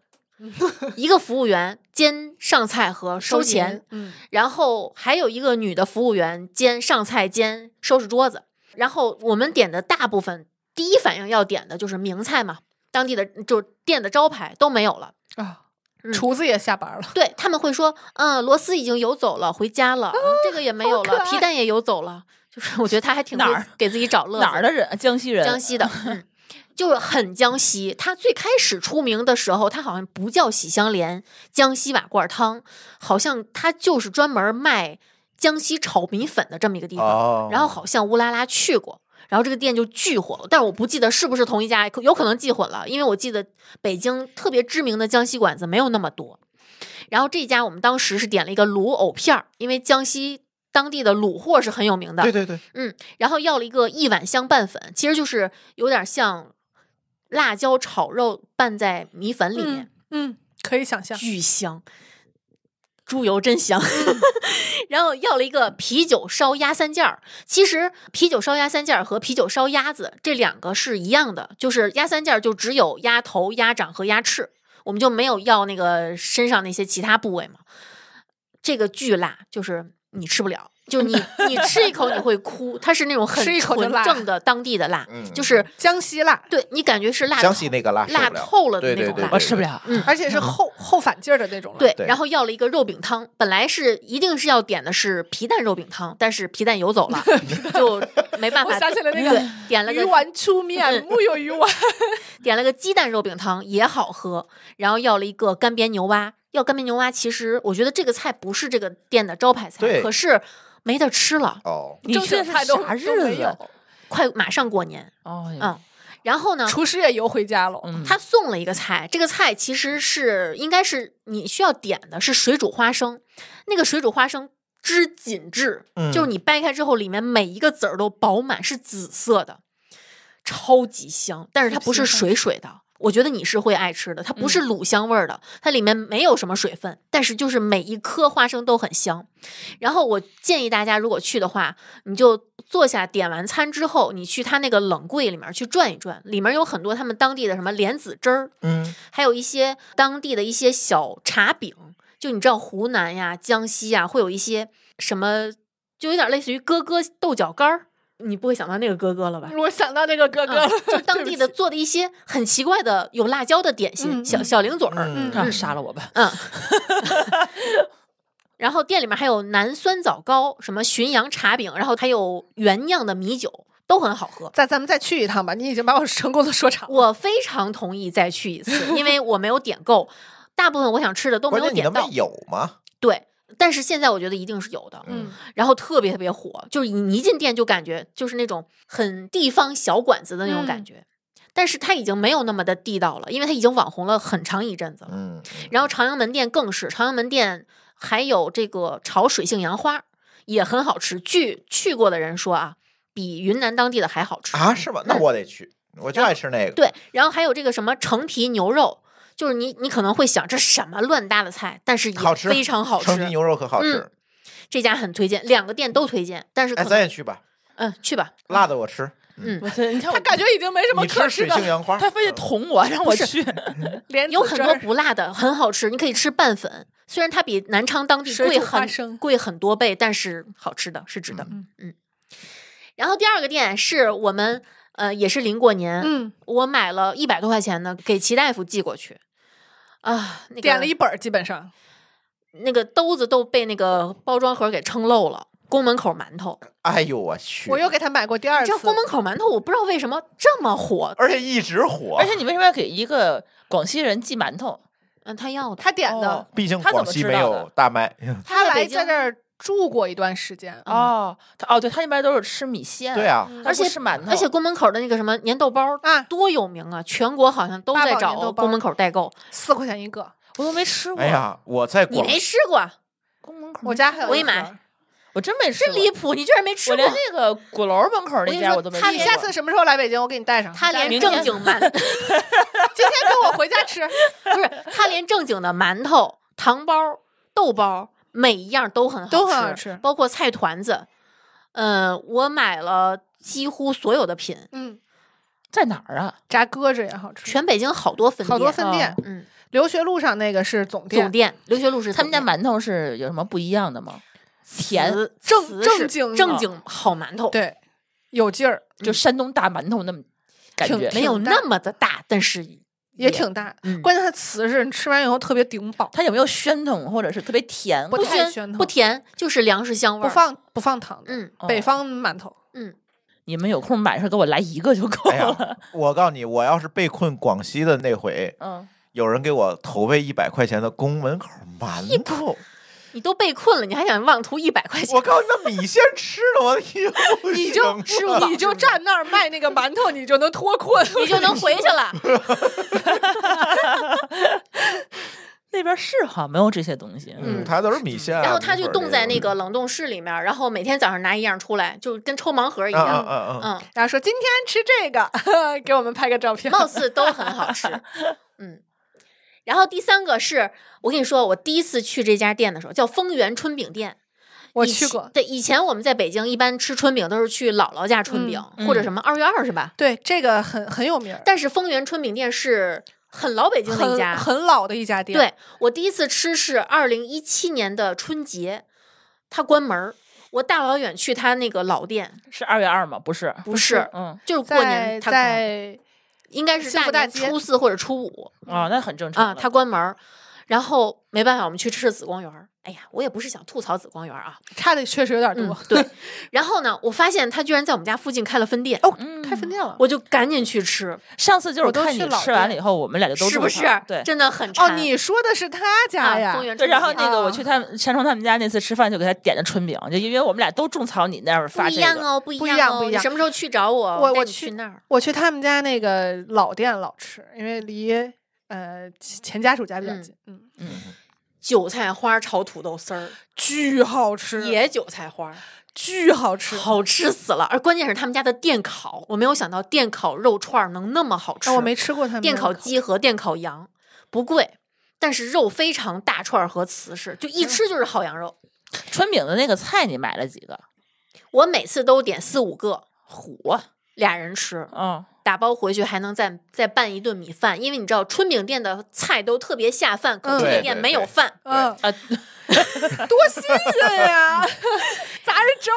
一个服务员兼上菜和收钱，嗯，然后还有一个女的服务员兼上菜兼收拾桌子，然后我们点的大部分，第一反应要点的就是名菜嘛，当地的就店的招牌都没有了啊，厨子也下班了，对他们会说，嗯，螺丝已经游走了，回家了，这个也没有了，皮蛋也游走了。我觉得他还挺哪儿给自己找乐，哪儿的人？江西人，江西的，就是很江西。他最开始出名的时候，他好像不叫喜相连，江西瓦罐汤，好像他就是专门卖江西炒米粉的这么一个地方。然后好像乌拉拉去过，然后这个店就巨火。但是我不记得是不是同一家，有可能记混了，因为我记得北京特别知名的江西馆子没有那么多。然后这家我们当时是点了一个卤藕片儿，因为江西。当地的卤货是很有名的，对对对，嗯，然后要了一个一碗香拌粉，其实就是有点像辣椒炒肉拌在米粉里面，嗯，可以想象巨香，猪油真香。然后要了一个啤酒烧鸭三件儿，其实啤酒烧鸭三件儿和啤酒烧鸭子这两个是一样的，就是鸭三件儿就只有鸭头、鸭掌和鸭翅，我们就没有要那个身上那些其他部位嘛。这个巨辣，就是。你吃不了，就你你吃一口你会哭，它是那种很纯正的 当地的辣，就是江西辣，对你感觉是辣江西那个辣辣透了的那种辣。我吃不了，而且是后后反劲儿的那种。辣。对，然后要了一个肉饼汤，本来是一定是要点的是皮蛋肉饼汤，但是皮蛋游走了，就没办法。想起了那个点了个鱼丸粗面，木有鱼丸，点了个鸡蛋肉饼汤也好喝，然后要了一个干煸牛蛙。要干煸牛蛙，其实我觉得这个菜不是这个店的招牌菜，可是没得吃了。哦，这菜都啥日子？快马上过年哦。嗯，然后呢，厨师也邮回家了。他送了一个菜，这个菜其实是应该是你需要点的，是水煮花生。那个水煮花生汁紧致，就是你掰开之后，里面每一个籽儿都饱满，是紫色的，超级香。但是它不是水水的。我觉得你是会爱吃的，它不是卤香味儿的，它里面没有什么水分，但是就是每一颗花生都很香。然后我建议大家，如果去的话，你就坐下点完餐之后，你去他那个冷柜里面去转一转，里面有很多他们当地的什么莲子汁儿，嗯，还有一些当地的一些小茶饼，就你知道湖南呀、江西呀会有一些什么，就有点类似于咯咯豆角干儿。你不会想到那个哥哥了吧？我想到那个哥哥了，就 当地的做的一些很奇怪的有辣椒的点心，小小零嘴儿。杀了我吧！嗯。然后店里面还有南酸枣糕，什么旬阳茶饼，然后还有原酿的米酒，都很好喝。再咱们再去一趟吧，你已经把我成功的说了。我非常同意再去一次，因为我没有点够，大部分我想吃的都没有点到。有吗？对。但是现在我觉得一定是有的，嗯，然后特别特别火，就是你一进店就感觉就是那种很地方小馆子的那种感觉，但是它已经没有那么的地道了，因为它已经网红了很长一阵子，嗯，然后朝阳门店更是，朝阳门店还有这个炒水性杨花也很好吃，据去过的人说啊，比云南当地的还好吃啊，是吗？那我得去，我就爱吃那个，对，然后还有这个什么橙皮牛肉。就是你，你可能会想这什么乱搭的菜，但是非常好吃。昌牛肉可好吃，这家很推荐，两个店都推荐。但是咱也去吧，嗯，去吧。辣的我吃，嗯，我他感觉已经没什么可吃的他非得捅我，让我去。有很多不辣的，很好吃。你可以吃拌粉，虽然它比南昌当地贵很贵很多倍，但是好吃的是值得。嗯然后第二个店是我们呃也是临过年，嗯，我买了一百多块钱的给齐大夫寄过去。啊，点了一本儿，基本上，那个兜子都被那个包装盒给撑漏了。宫门口馒头，哎呦我去！我又给他买过第二次。宫门口馒头，我不知道为什么这么火，而且一直火。而且你为什么要给一个广西人寄馒头？嗯，他要的，他点的。毕竟广西没有大麦，他来在这儿。住过一段时间哦，他哦，对他一般都是吃米线，对啊，而且是馒头，而且宫门口的那个什么粘豆包啊，多有名啊！全国好像都在找宫门口代购，四块钱一个，我都没吃过。哎呀，我在你没吃过宫门口，我家还有，我给你买，我真没吃，真离谱！你居然没吃过那个鼓楼门口那家，我都没你下次什么时候来北京，我给你带上。他连正经馒 今天跟我回家吃，不是他连正经的馒头、糖包、豆包。每一样都很好吃，包括菜团子。嗯，我买了几乎所有的品。嗯，在哪儿啊？炸鸽子也好吃，全北京好多分店。好多分店。嗯，留学路上那个是总店。总店。留学路是他们家馒头是有什么不一样的吗？甜，正正经正经好馒头。对，有劲儿，就山东大馒头那么感觉，没有那么的大，但是。也挺大，关键它瓷实，吃完以后特别顶饱。它有没有宣腾或者是特别甜？不太，腾，不甜，就是粮食香味儿。不放不放糖。嗯，北方馒头。嗯，你们有空买上给我来一个就够了。我告诉你，我要是被困广西的那回，嗯，有人给我投喂一百块钱的宫门口馒头。你都被困了，你还想妄图一百块钱？我告诉你，那米线吃了，我以后 你就你就站那儿卖那个馒头，你就能脱困，你就能回去了。那边是哈，没有这些东西。嗯，他都是米线。然后他就冻在那个冷冻室里面，然后每天早上拿一样出来，就跟抽盲盒一样。嗯嗯嗯。然后说今天吃这个，给我们拍个照片。貌似都很好吃。嗯。然后第三个是我跟你说，我第一次去这家店的时候叫丰源春饼店，我去过。对，以前我们在北京一般吃春饼都是去姥姥家春饼或者什么二月二是吧？对，这个很很有名。但是丰源春饼店是很老北京的一家，很老的一家店。对，我第一次吃是二零一七年的春节，他关门儿，我大老远去他那个老店。是二月二吗？不是，不是，嗯，就是过年他在。应该是大年初四或者初五啊，那很正常啊。他关门然后没办法，我们去吃紫光园儿。哎呀，我也不是想吐槽紫光园啊，差的确实有点多。对，然后呢，我发现他居然在我们家附近开了分店哦，开分店了，我就赶紧去吃。上次就是看你吃完了以后，我们俩就都是不是？对，真的很哦。你说的是他家呀？对，然后那个我去他钱冲他们家那次吃饭，就给他点的春饼，就因为我们俩都种草你那儿发这个。不一样哦，不一样，不一样。什么时候去找我？我我去那儿，我去他们家那个老店老吃，因为离呃前家属家比较近。嗯嗯。韭菜花炒土豆丝儿巨好吃，野韭菜花巨好吃，好吃死了。而关键是他们家的电烤，我没有想到电烤肉串能那么好吃。我没吃过他们电烤鸡和电烤羊，不贵，但是肉非常大串和瓷实，就一吃就是好羊肉。春饼的那个菜你买了几个？我每次都点四五个，虎俩人吃嗯，打包回去还能再再拌一顿米饭，因为你知道春饼店的菜都特别下饭，可春饼店没有饭，啊，多新鲜呀！砸人招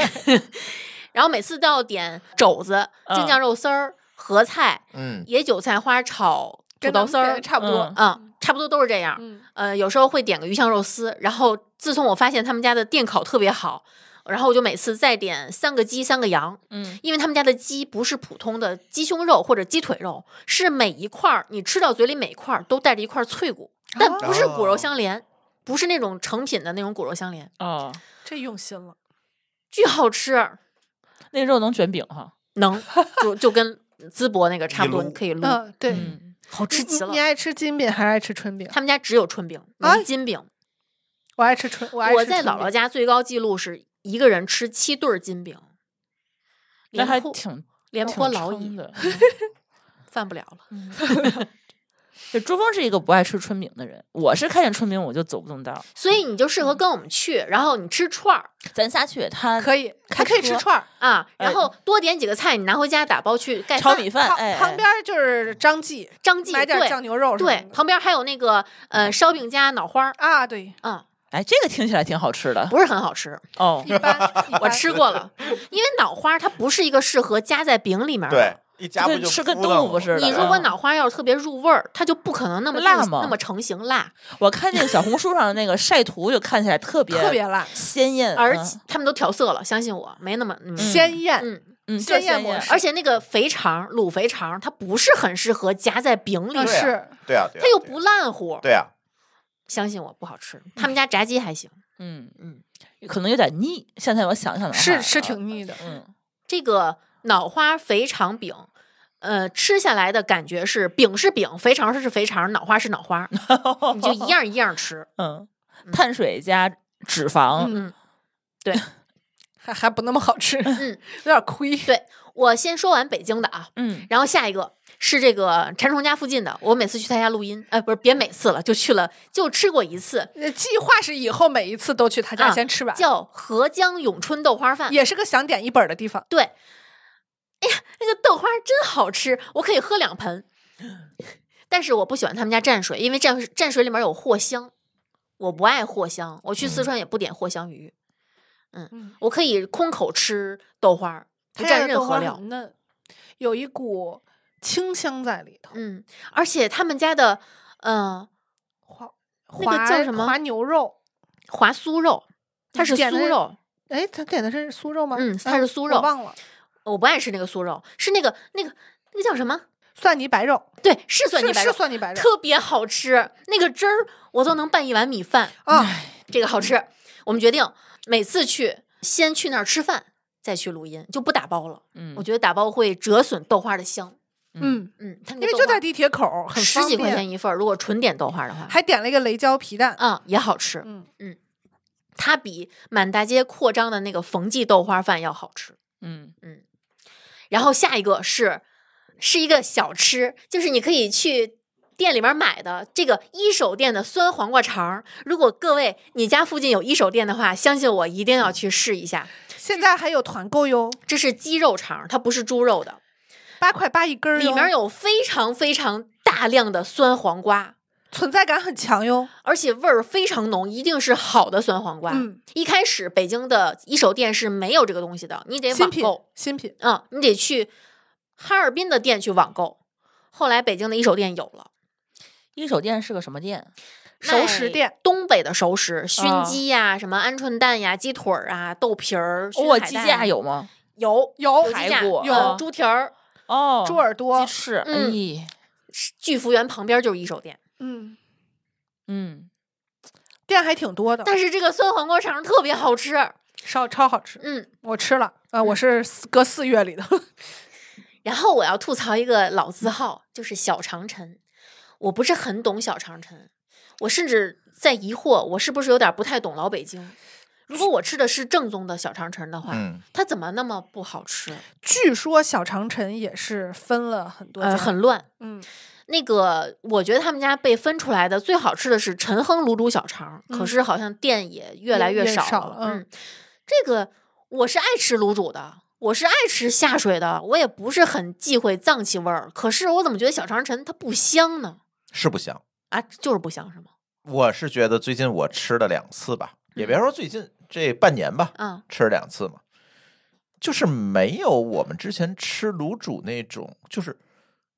牌，然后每次都要点肘子、京酱肉丝儿、合菜、野韭菜花炒土豆丝儿，差不多，嗯，差不多都是这样。呃，有时候会点个鱼香肉丝。然后自从我发现他们家的电烤特别好。然后我就每次再点三个鸡，三个羊，嗯，因为他们家的鸡不是普通的鸡胸肉或者鸡腿肉，是每一块儿你吃到嘴里每一块儿都带着一块脆骨，但不是骨肉相连，不是那种成品的那种骨肉相连啊，这用心了，巨好吃，那肉能卷饼哈，能就就跟淄博那个差不多，你可以撸，对，好吃极了。你爱吃金饼还是爱吃春饼？他们家只有春饼，没金饼。我爱吃春，我我在姥姥家最高记录是。一个人吃七对儿金饼，那还挺，廉颇老矣，犯不了了。就 朱峰是一个不爱吃春饼的人，我是看见春饼我就走不动道，所以你就适合跟我们去，然后你吃串儿，咱仨去，他可以，还可以吃串儿啊，然后多点几个菜，你拿回家打包去盖炒米饭，旁边就是张记，张记对，旁边还有那个呃烧饼加脑花啊，对，嗯。哎，这个听起来挺好吃的，不是很好吃哦。一般我吃过了，因为脑花它不是一个适合夹在饼里面。对，一夹不就吃跟豆腐似的。你如果脑花要是特别入味儿，它就不可能那么辣吗？那么成型辣。我看那个小红书上的那个晒图，就看起来特别特别辣，鲜艳，而且他们都调色了。相信我没那么鲜艳，鲜艳模式。而且那个肥肠卤肥肠，它不是很适合夹在饼里是？对啊，对它又不烂乎。对啊。相信我，不好吃。他们家炸鸡还行，嗯嗯，可能有点腻。现在我想想的是，是挺腻的，嗯。这个脑花肥肠饼，呃，吃下来的感觉是，饼是饼，肥肠是肥肠，脑花是脑花，你就一样一样吃，嗯，碳水加脂肪，嗯，对，还还不那么好吃，嗯，有点亏。对我先说完北京的啊，嗯，然后下一个。是这个馋虫家附近的，我每次去他家录音，哎，不是，别每次了，就去了，就吃过一次。计划是以后每一次都去他家先吃吧。叫合江永春豆花饭，也是个想点一本的地方。对，哎呀，那个豆花真好吃，我可以喝两盆。但是我不喜欢他们家蘸水，因为蘸蘸水里面有藿香，我不爱藿香。我去四川也不点藿香鱼。嗯，我可以空口吃豆花，不蘸任何料，嫩，有一股。清香在里头。嗯，而且他们家的，嗯，滑那个叫什么？滑牛肉、滑酥肉，它是酥肉。哎，他点的是酥肉吗？嗯，它是酥肉，忘了。我不爱吃那个酥肉，是那个那个那个叫什么？蒜泥白肉。对，是蒜泥白肉，蒜泥白肉特别好吃，那个汁儿我都能拌一碗米饭。啊。这个好吃。我们决定每次去先去那儿吃饭，再去录音，就不打包了。嗯，我觉得打包会折损豆花的香。嗯嗯，因为就在地铁口，很十几块钱一份儿。如果纯点豆花的话，还点了一个雷椒皮蛋，嗯，也好吃。嗯嗯，它比满大街扩张的那个冯记豆花饭要好吃。嗯嗯，然后下一个是是一个小吃，就是你可以去店里面买的这个一手店的酸黄瓜肠。如果各位你家附近有一手店的话，相信我一定要去试一下。现在还有团购哟，这是鸡肉肠，它不是猪肉的。八块八一根儿，里面有非常非常大量的酸黄瓜，存在感很强哟，而且味儿非常浓，一定是好的酸黄瓜。嗯，一开始北京的一手店是没有这个东西的，你得网购新品。嗯，你得去哈尔滨的店去网购。后来北京的一手店有了。一手店是个什么店？熟食店，东北的熟食，熏鸡呀，什么鹌鹑蛋呀，鸡腿儿啊，豆皮儿。我鸡架有吗？有有。排骨有，猪蹄儿。哦，猪耳朵、鸡翅，哎，巨福源旁边就是一手店，嗯嗯，店还挺多的。但是这个酸黄瓜肠特别好吃，烧超好吃，嗯，我吃了，呃，我是隔四月里的。然后我要吐槽一个老字号，就是小长城。我不是很懂小长城，我甚至在疑惑，我是不是有点不太懂老北京。如果我吃的是正宗的小长城的话，它怎么那么不好吃？据说小长城也是分了很多，呃，很乱。嗯，那个我觉得他们家被分出来的最好吃的是陈亨卤煮小肠，可是好像店也越来越少了。嗯，这个我是爱吃卤煮的，我是爱吃下水的，我也不是很忌讳脏器味儿。可是我怎么觉得小长城它不香呢？是不香啊？就是不香是吗？我是觉得最近我吃了两次吧，也别说最近。这半年吧，嗯，吃了两次嘛，就是没有我们之前吃卤煮那种，就是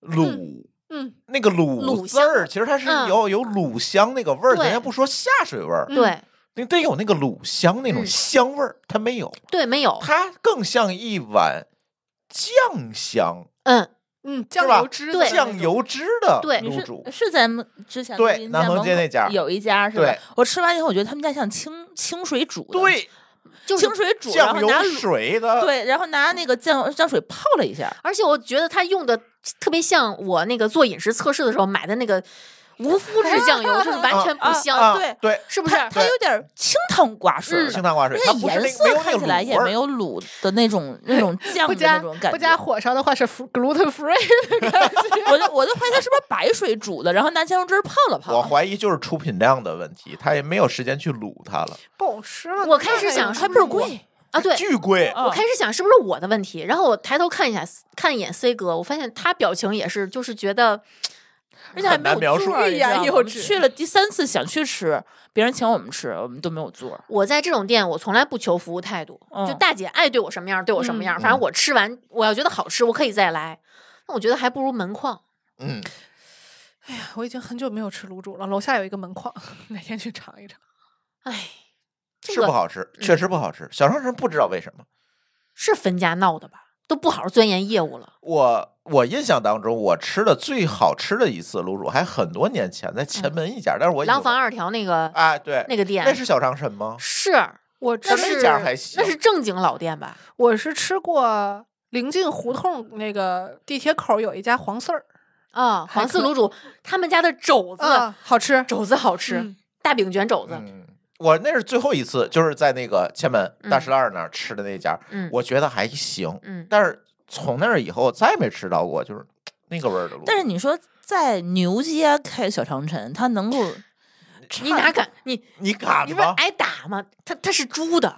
卤，嗯，那个卤卤儿，其实它是有有卤香那个味儿，咱也不说下水味儿，对，你得有那个卤香那种香味儿，它没有，对，没有，它更像一碗酱香，嗯。嗯，酱油汁酱油汁的卤煮是咱们之前对南门街那家有一家是吧？我吃完以后，我觉得他们家像清清水煮的，对，清水煮然后拿水的，对，然后拿那个酱油酱水泡了一下，而且我觉得他用的特别像我那个做饮食测试的时候买的那个。无麸质酱油就是完全不香？对，是不是？它有点清汤寡水，清汤寡水，它颜色看起来也没有卤的那种那种酱那种感觉。不加火烧的话是 gluten free，的 我就我就怀疑它是不是白水煮的，然后拿酱油汁泡了泡。我怀疑就是出品量的问题，他也没有时间去卤它了，不好吃了。我开始想是不是贵啊？对，巨贵。我开始想是不是我的问题？然后我抬头看一下，看一眼 C 哥，我发现他表情也是，就是觉得。而且还没有做，去了第三次想去吃，别人请我们吃，我们都没有做。我在这种店，我从来不求服务态度，就大姐爱对我什么样，对我什么样，反正我吃完我要觉得好吃，我可以再来。那我觉得还不如门框。嗯，哎呀，我已经很久没有吃卤煮了。楼下有一个门框，哪天去尝一尝。哎，是不好吃，确实不好吃。小商是不知道为什么是分家闹的吧？都不好好钻研业务了。我。我印象当中，我吃的最好吃的一次卤煮还很多年前，在前门一家，但是我廊坊二条那个啊，对，那个店那是小长生吗？是我，那家还行，那是正经老店吧？我是吃过临近胡同那个地铁口有一家黄四儿啊，黄四卤煮，他们家的肘子好吃，肘子好吃，大饼卷肘子。我那是最后一次，就是在那个前门大石栏那儿吃的那家，嗯，我觉得还行，嗯，但是。从那儿以后，我再也没吃到过就是那个味儿的卤。但是你说在牛街开小长城，他能够，你哪敢？你你敢吗？挨打吗？他他是猪的，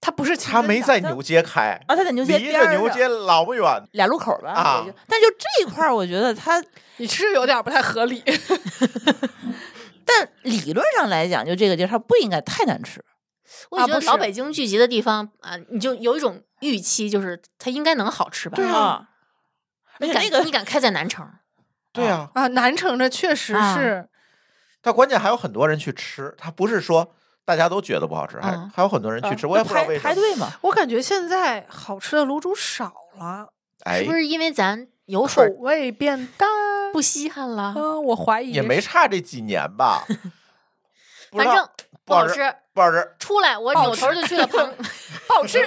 他不是他没在牛街开啊，他在牛街离牛街老不远，俩路口吧。但就这一块儿，我觉得他，你吃有点不太合理。但理论上来讲，就这个地儿，它不应该太难吃。我觉得老北京聚集的地方啊，你就有一种预期，就是它应该能好吃吧？对啊，你敢你敢开在南城？对啊啊，南城这确实是。但关键还有很多人去吃，他不是说大家都觉得不好吃，还还有很多人去吃。我也不知道为排队嘛。我感觉现在好吃的卤煮少了，是不是因为咱油口味变淡，不稀罕了？嗯，我怀疑也没差这几年吧。反正。不好吃，不好吃。出来，我扭头就去了旁。不好吃。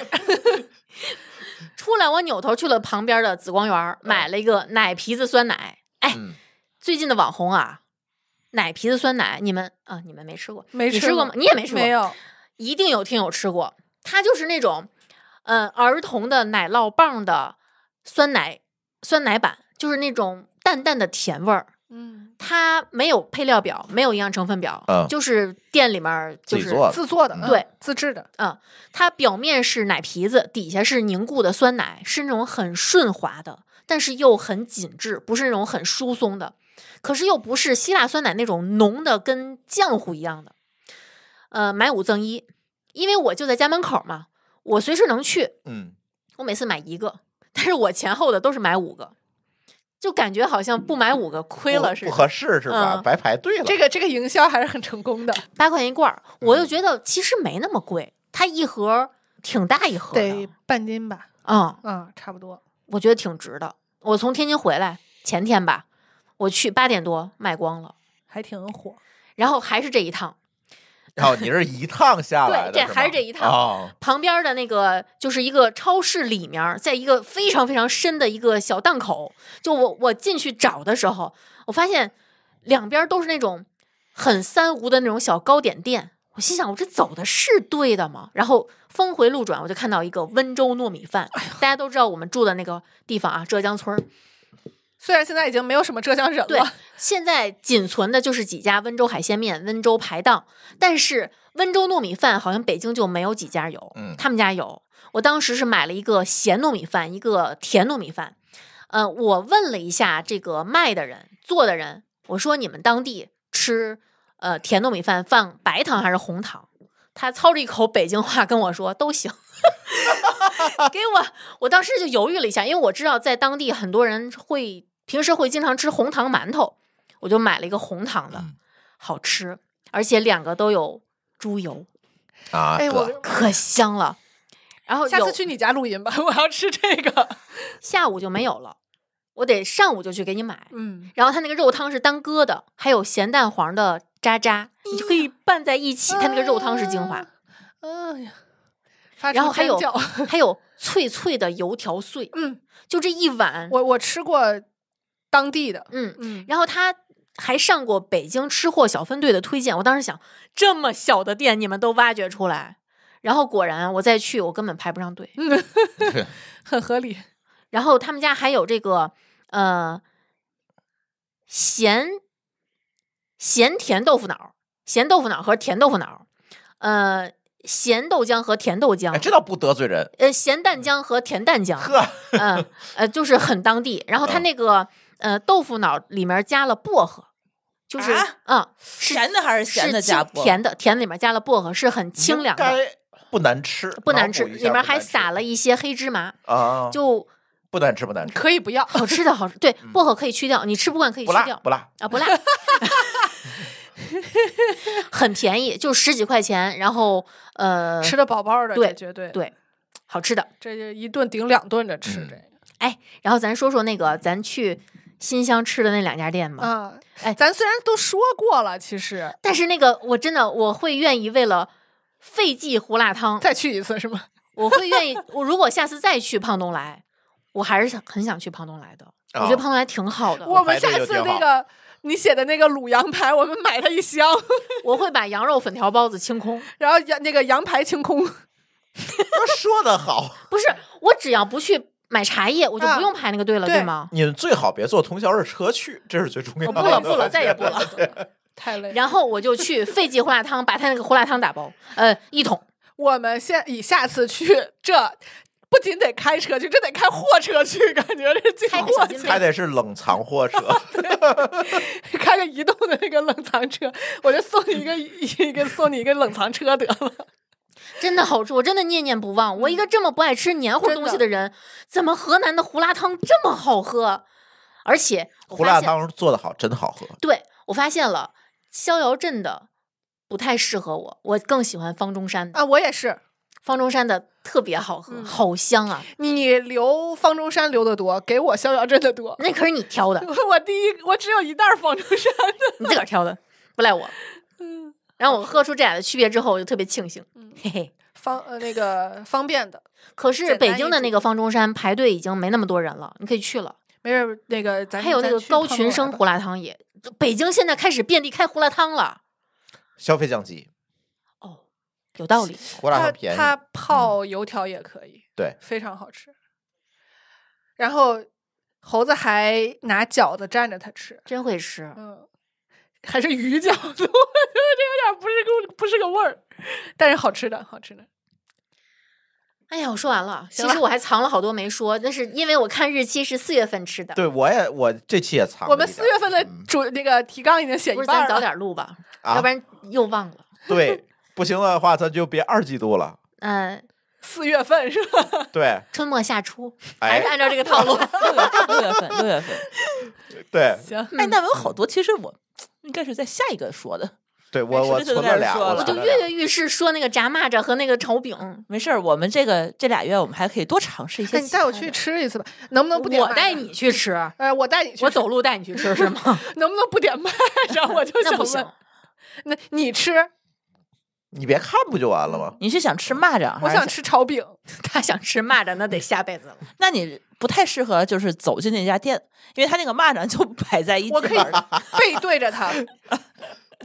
出来，我扭头去了旁边的紫光园，买了一个奶皮子酸奶。哎，最近的网红啊，奶皮子酸奶，你们啊，你们没吃过？没吃过吗？你也没吃过？没有。一定有听友吃过。它就是那种，呃，儿童的奶酪棒的酸奶，酸奶版，就是那种淡淡的甜味儿。嗯，它没有配料表，没有营养成分表，嗯，就是店里面就是自做的，对，自制的，嗯，它表面是奶皮子，底下是凝固的酸奶，是那种很顺滑的，但是又很紧致，不是那种很疏松的，可是又不是希腊酸奶那种浓的跟浆糊一样的。呃，买五赠一，因为我就在家门口嘛，我随时能去，嗯，我每次买一个，但是我前后的都是买五个。就感觉好像不买五个亏了，似的，不合适是吧？白排队了。这个这个营销还是很成功的，八块钱一罐儿，我就觉得其实没那么贵。它一盒挺大一盒，得半斤吧？嗯嗯，差不多。我觉得挺值的。我从天津回来前天吧，我去八点多卖光了，还挺火。然后还是这一趟。然后你是一趟下来的，对，这还是这一趟。旁边的那个就是一个超市里面，在一个非常非常深的一个小档口。就我我进去找的时候，我发现两边都是那种很三无的那种小糕点店。我心想，我这走的是对的吗？然后峰回路转，我就看到一个温州糯米饭。大家都知道我们住的那个地方啊，浙江村。虽然现在已经没有什么浙江人了，现在仅存的就是几家温州海鲜面、温州排档，但是温州糯米饭好像北京就没有几家有。嗯，他们家有，我当时是买了一个咸糯米饭，一个甜糯米饭。呃，我问了一下这个卖的人、做的人，我说你们当地吃呃甜糯米饭放白糖还是红糖？他操着一口北京话跟我说都行。给我，我当时就犹豫了一下，因为我知道在当地很多人会。平时会经常吃红糖馒头，我就买了一个红糖的，好吃，而且两个都有猪油，啊，我可香了。然后下次去你家录音吧，我要吃这个。下午就没有了，我得上午就去给你买。嗯，然后他那个肉汤是单疙的，还有咸蛋黄的渣渣，你就可以拌在一起。他那个肉汤是精华。哎呀，然后还有还有脆脆的油条碎。嗯，就这一碗，我我吃过。当地的，嗯嗯，然后他还上过《北京吃货小分队》的推荐，我当时想这么小的店你们都挖掘出来，然后果然我再去我根本排不上队，很合理。然后他们家还有这个呃，咸咸甜豆腐脑，咸豆腐脑和甜豆腐脑，呃，咸豆浆和甜豆浆，这倒不得罪人，呃，咸蛋浆和甜蛋 浆，呵，嗯，呃，就是很当地。然后他那个。呃，豆腐脑里面加了薄荷，就是嗯，甜的还是咸的？加甜的，甜的里面加了薄荷，是很清凉的，不难吃，不难吃，里面还撒了一些黑芝麻啊，就不难吃，不难吃，可以不要，好吃的好吃，对，薄荷可以去掉，你吃不惯可以去掉，不辣啊，不辣，很便宜，就十几块钱，然后呃，吃的饱饱的，对，绝对对，好吃的，这就一顿顶两顿着吃这个，哎，然后咱说说那个，咱去。新乡吃的那两家店嘛。嗯，哎，咱虽然都说过了，其实，但是那个我真的我会愿意为了费记胡辣汤再去一次，是吗？我会愿意，我如果下次再去胖东来，我还是很想去胖东来的，我觉得胖东来挺好的。我们下次那个你写的那个卤羊排，我们买它一箱。我会把羊肉粉条包子清空，然后羊那个羊排清空。他说的好，不是我只要不去。买茶叶，我就不用排那个队了，对吗？你们最好别坐通宵的车去，这是最重要的。不了，不了，再也不了，太累。然后我就去费记胡辣汤，把他那个胡辣汤打包，呃，一桶。我们现以下次去，这不仅得开车去，这得开货车去，感觉这是进货，还得是冷藏货车，开个移动的那个冷藏车，我就送你一个一个送你一个冷藏车得了。真的好吃，我真的念念不忘。我一个这么不爱吃黏糊东西的人，怎么河南的胡辣汤这么好喝？而且胡辣汤做的好，真好喝。对我发现了，逍遥镇的不太适合我，我更喜欢方中山啊。我也是，方中山的特别好喝，好香啊。你留方中山留的多，给我逍遥镇的多。那可是你挑的。我第一，我只有一袋方中山。的，你自个儿挑的，不赖我。嗯。然后我喝出这俩的区别之后，我就特别庆幸，嘿嘿，方呃那个方便的，可是北京的那个方中山排队已经没那么多人了，你可以去了，没事，那个咱还有那个高群生胡辣汤也，北京现在开始遍地开胡辣汤了，消费降级，哦，有道理，胡辣汤便宜，他泡油条也可以，对，非常好吃。然后猴子还拿饺子蘸着它吃，真会吃，嗯，还是鱼饺子。不是个不是个味儿，但是好吃的，好吃的。哎呀，我说完了。其实我还藏了好多没说，那是因为我看日期是四月份吃的。对，我也我这期也藏。我们四月份的主那个提纲已经写一半，早点录吧，要不然又忘了。对，不行的话咱就别二季度了。嗯，四月份是吧？对，春末夏初，还是按照这个套路。六月份，六月份。对，行。哎，那我有好多，其实我应该是在下一个说的。对我我琢磨俩，我就跃跃欲试说那个炸蚂蚱和那个炒饼。没事儿，我们这个这俩月我们还可以多尝试一些。你带我去吃一次吧，能不能不点？我带你去吃。哎，我带你去。我走路带你去吃是吗？能不能不点蚂蚱？我就想问，那你吃，你别看不就完了吗？你是想吃蚂蚱？我想吃炒饼。他想吃蚂蚱，那得下辈子了。那你不太适合就是走进那家店，因为他那个蚂蚱就摆在一，起，我可以背对着他。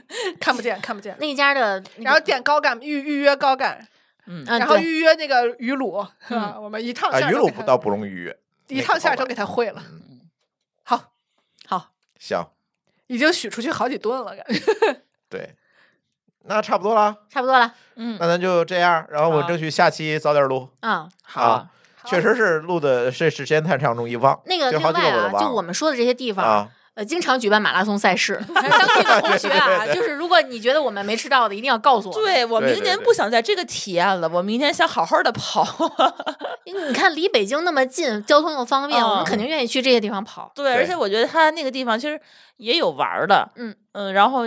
看不见，看不见那家的，然后点高干预预约高干，嗯，然后预约那个鱼卤，我们一趟。鱼卤不倒不容易预约，一趟下来都给他会了。好，好，行，已经许出去好几顿了，感觉。对，那差不多了，差不多了，嗯，那咱就这样，然后我争取下期早点录。嗯，好，确实是录的这时间太长，容易忘。那个另外啊，就我们说的这些地方。呃，经常举办马拉松赛事。当地的同学啊，就是如果你觉得我们没吃到的，一定要告诉我们。对，我明年不想在这个体验了，我明年想好好的跑。你看，离北京那么近，交通又方便，我们肯定愿意去这些地方跑。对，而且我觉得他那个地方其实也有玩的。嗯嗯，然后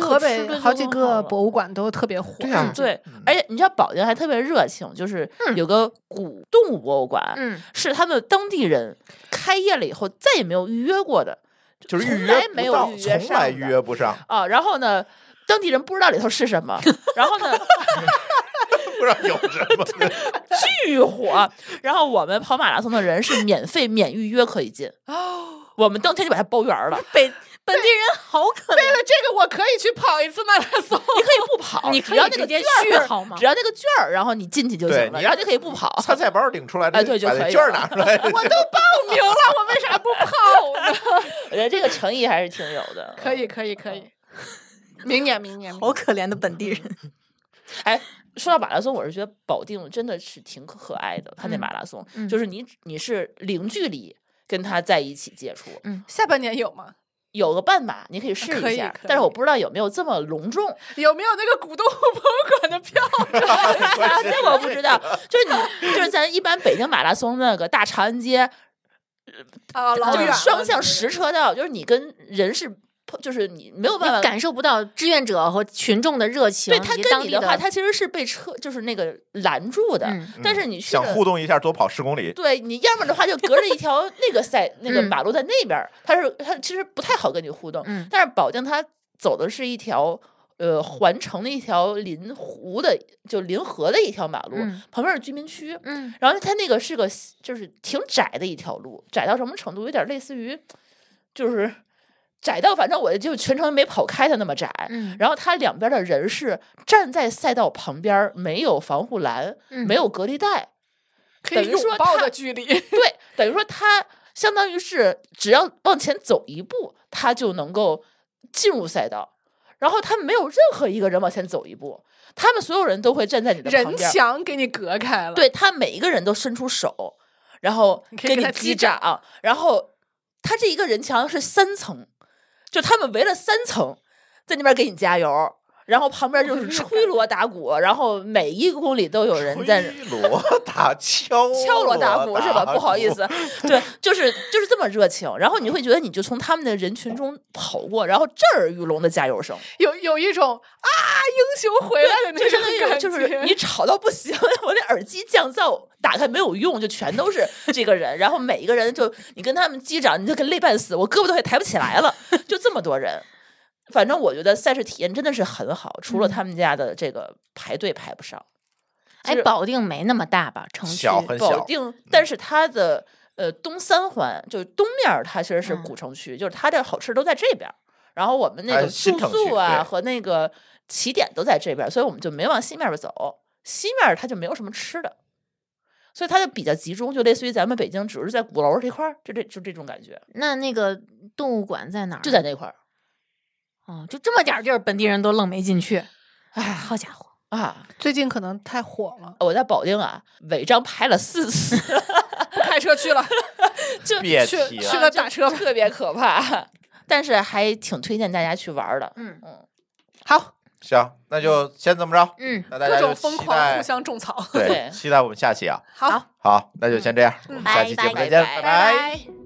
河北好几个博物馆都特别火。对，而且你知道，保定还特别热情，就是有个古动物博物馆，是他们当地人开业了以后再也没有预约过的。就是预约，没有预约上，从来预约不上啊。然后呢，当地人不知道里头是什么，然后呢，不知道有什么，巨火。然后我们跑马拉松的人是免费、免预约可以进，我们当天就把它包圆了。北。本地人好可，为了这个我可以去跑一次马拉松。你可以不跑，你只要那个券儿好吗？只要那个券儿，然后你进去就行了。然后你可以不跑，参赛包儿领出来，哎对，就可以券儿拿出来。我都报名了，我为啥不跑呢？觉得这个诚意还是挺有的。可以可以可以，明年明年，好可怜的本地人。哎，说到马拉松，我是觉得保定真的是挺可爱的。他那马拉松，就是你你是零距离跟他在一起接触。嗯，下半年有吗？有个半马，你可以试一下，但是我不知道有没有这么隆重，有没有那个古动博物馆的票 这我不知道。就是你，就是咱一般北京马拉松那个大长安街，就双向十车道，就是你跟人是。就是你没有办法感受不到志愿者和群众的热情。对他跟你的话，他其实是被车就是那个拦住的。但是你去互动一下，多跑十公里。对你要么的话，就隔着一条 那个赛那个马路在那边，他是他其实不太好跟你互动。但是保定，他走的是一条呃环城的一条临湖的，就临河的一条马路，旁边是居民区。嗯，然后他那个是个就是挺窄的一条路，窄到什么程度？有点类似于就是。窄道，反正我就全程没跑开的那么窄。嗯，然后他两边的人是站在赛道旁边，没有防护栏，没有隔离带，等于说他距离 对，等于说他相当于是只要往前走一步，他就能够进入赛道。然后他没有任何一个人往前走一步，他们所有人都会站在你的人墙给你隔开了。对他每一个人都伸出手，然后给你击掌，然后他这一个人墙是三层。就他们围了三层，在那边给你加油。然后旁边就是 吹锣打鼓，然后每一个公里都有人在吹锣打敲 敲锣打鼓是吧？不好意思，对，就是就是这么热情。然后你会觉得你就从他们的人群中跑过，然后震耳欲聋的加油声，有有一种啊英雄回来的那种感觉。就是你吵到不行，我的耳机降噪打开没有用，就全都是这个人。然后每一个人就你跟他们击掌，你就给累半死，我胳膊都快抬不起来了，就这么多人。反正我觉得赛事体验真的是很好，除了他们家的这个排队排不上。哎，保定没那么大吧？城区保定，但是它的呃东三环就东面，它其实是古城区，就是它的好吃都在这边。然后我们那个住宿啊和那个起点都在这边，所以我们就没往西面走。西面它就没有什么吃的，所以它就比较集中，就类似于咱们北京，只是在鼓楼这块儿，就这就这种感觉。那那个动物馆在哪儿？就在那块儿。嗯，就这么点地儿，本地人都愣没进去，哎，好家伙啊！最近可能太火了。我在保定啊，违章拍了四次，开车去了，就别提了，了打车特别可怕。但是还挺推荐大家去玩的，嗯嗯，好，行，那就先这么着？嗯，那大家就疯狂互相种草，对，期待我们下期啊。好，好，那就先这样，我们下期目再见，拜拜。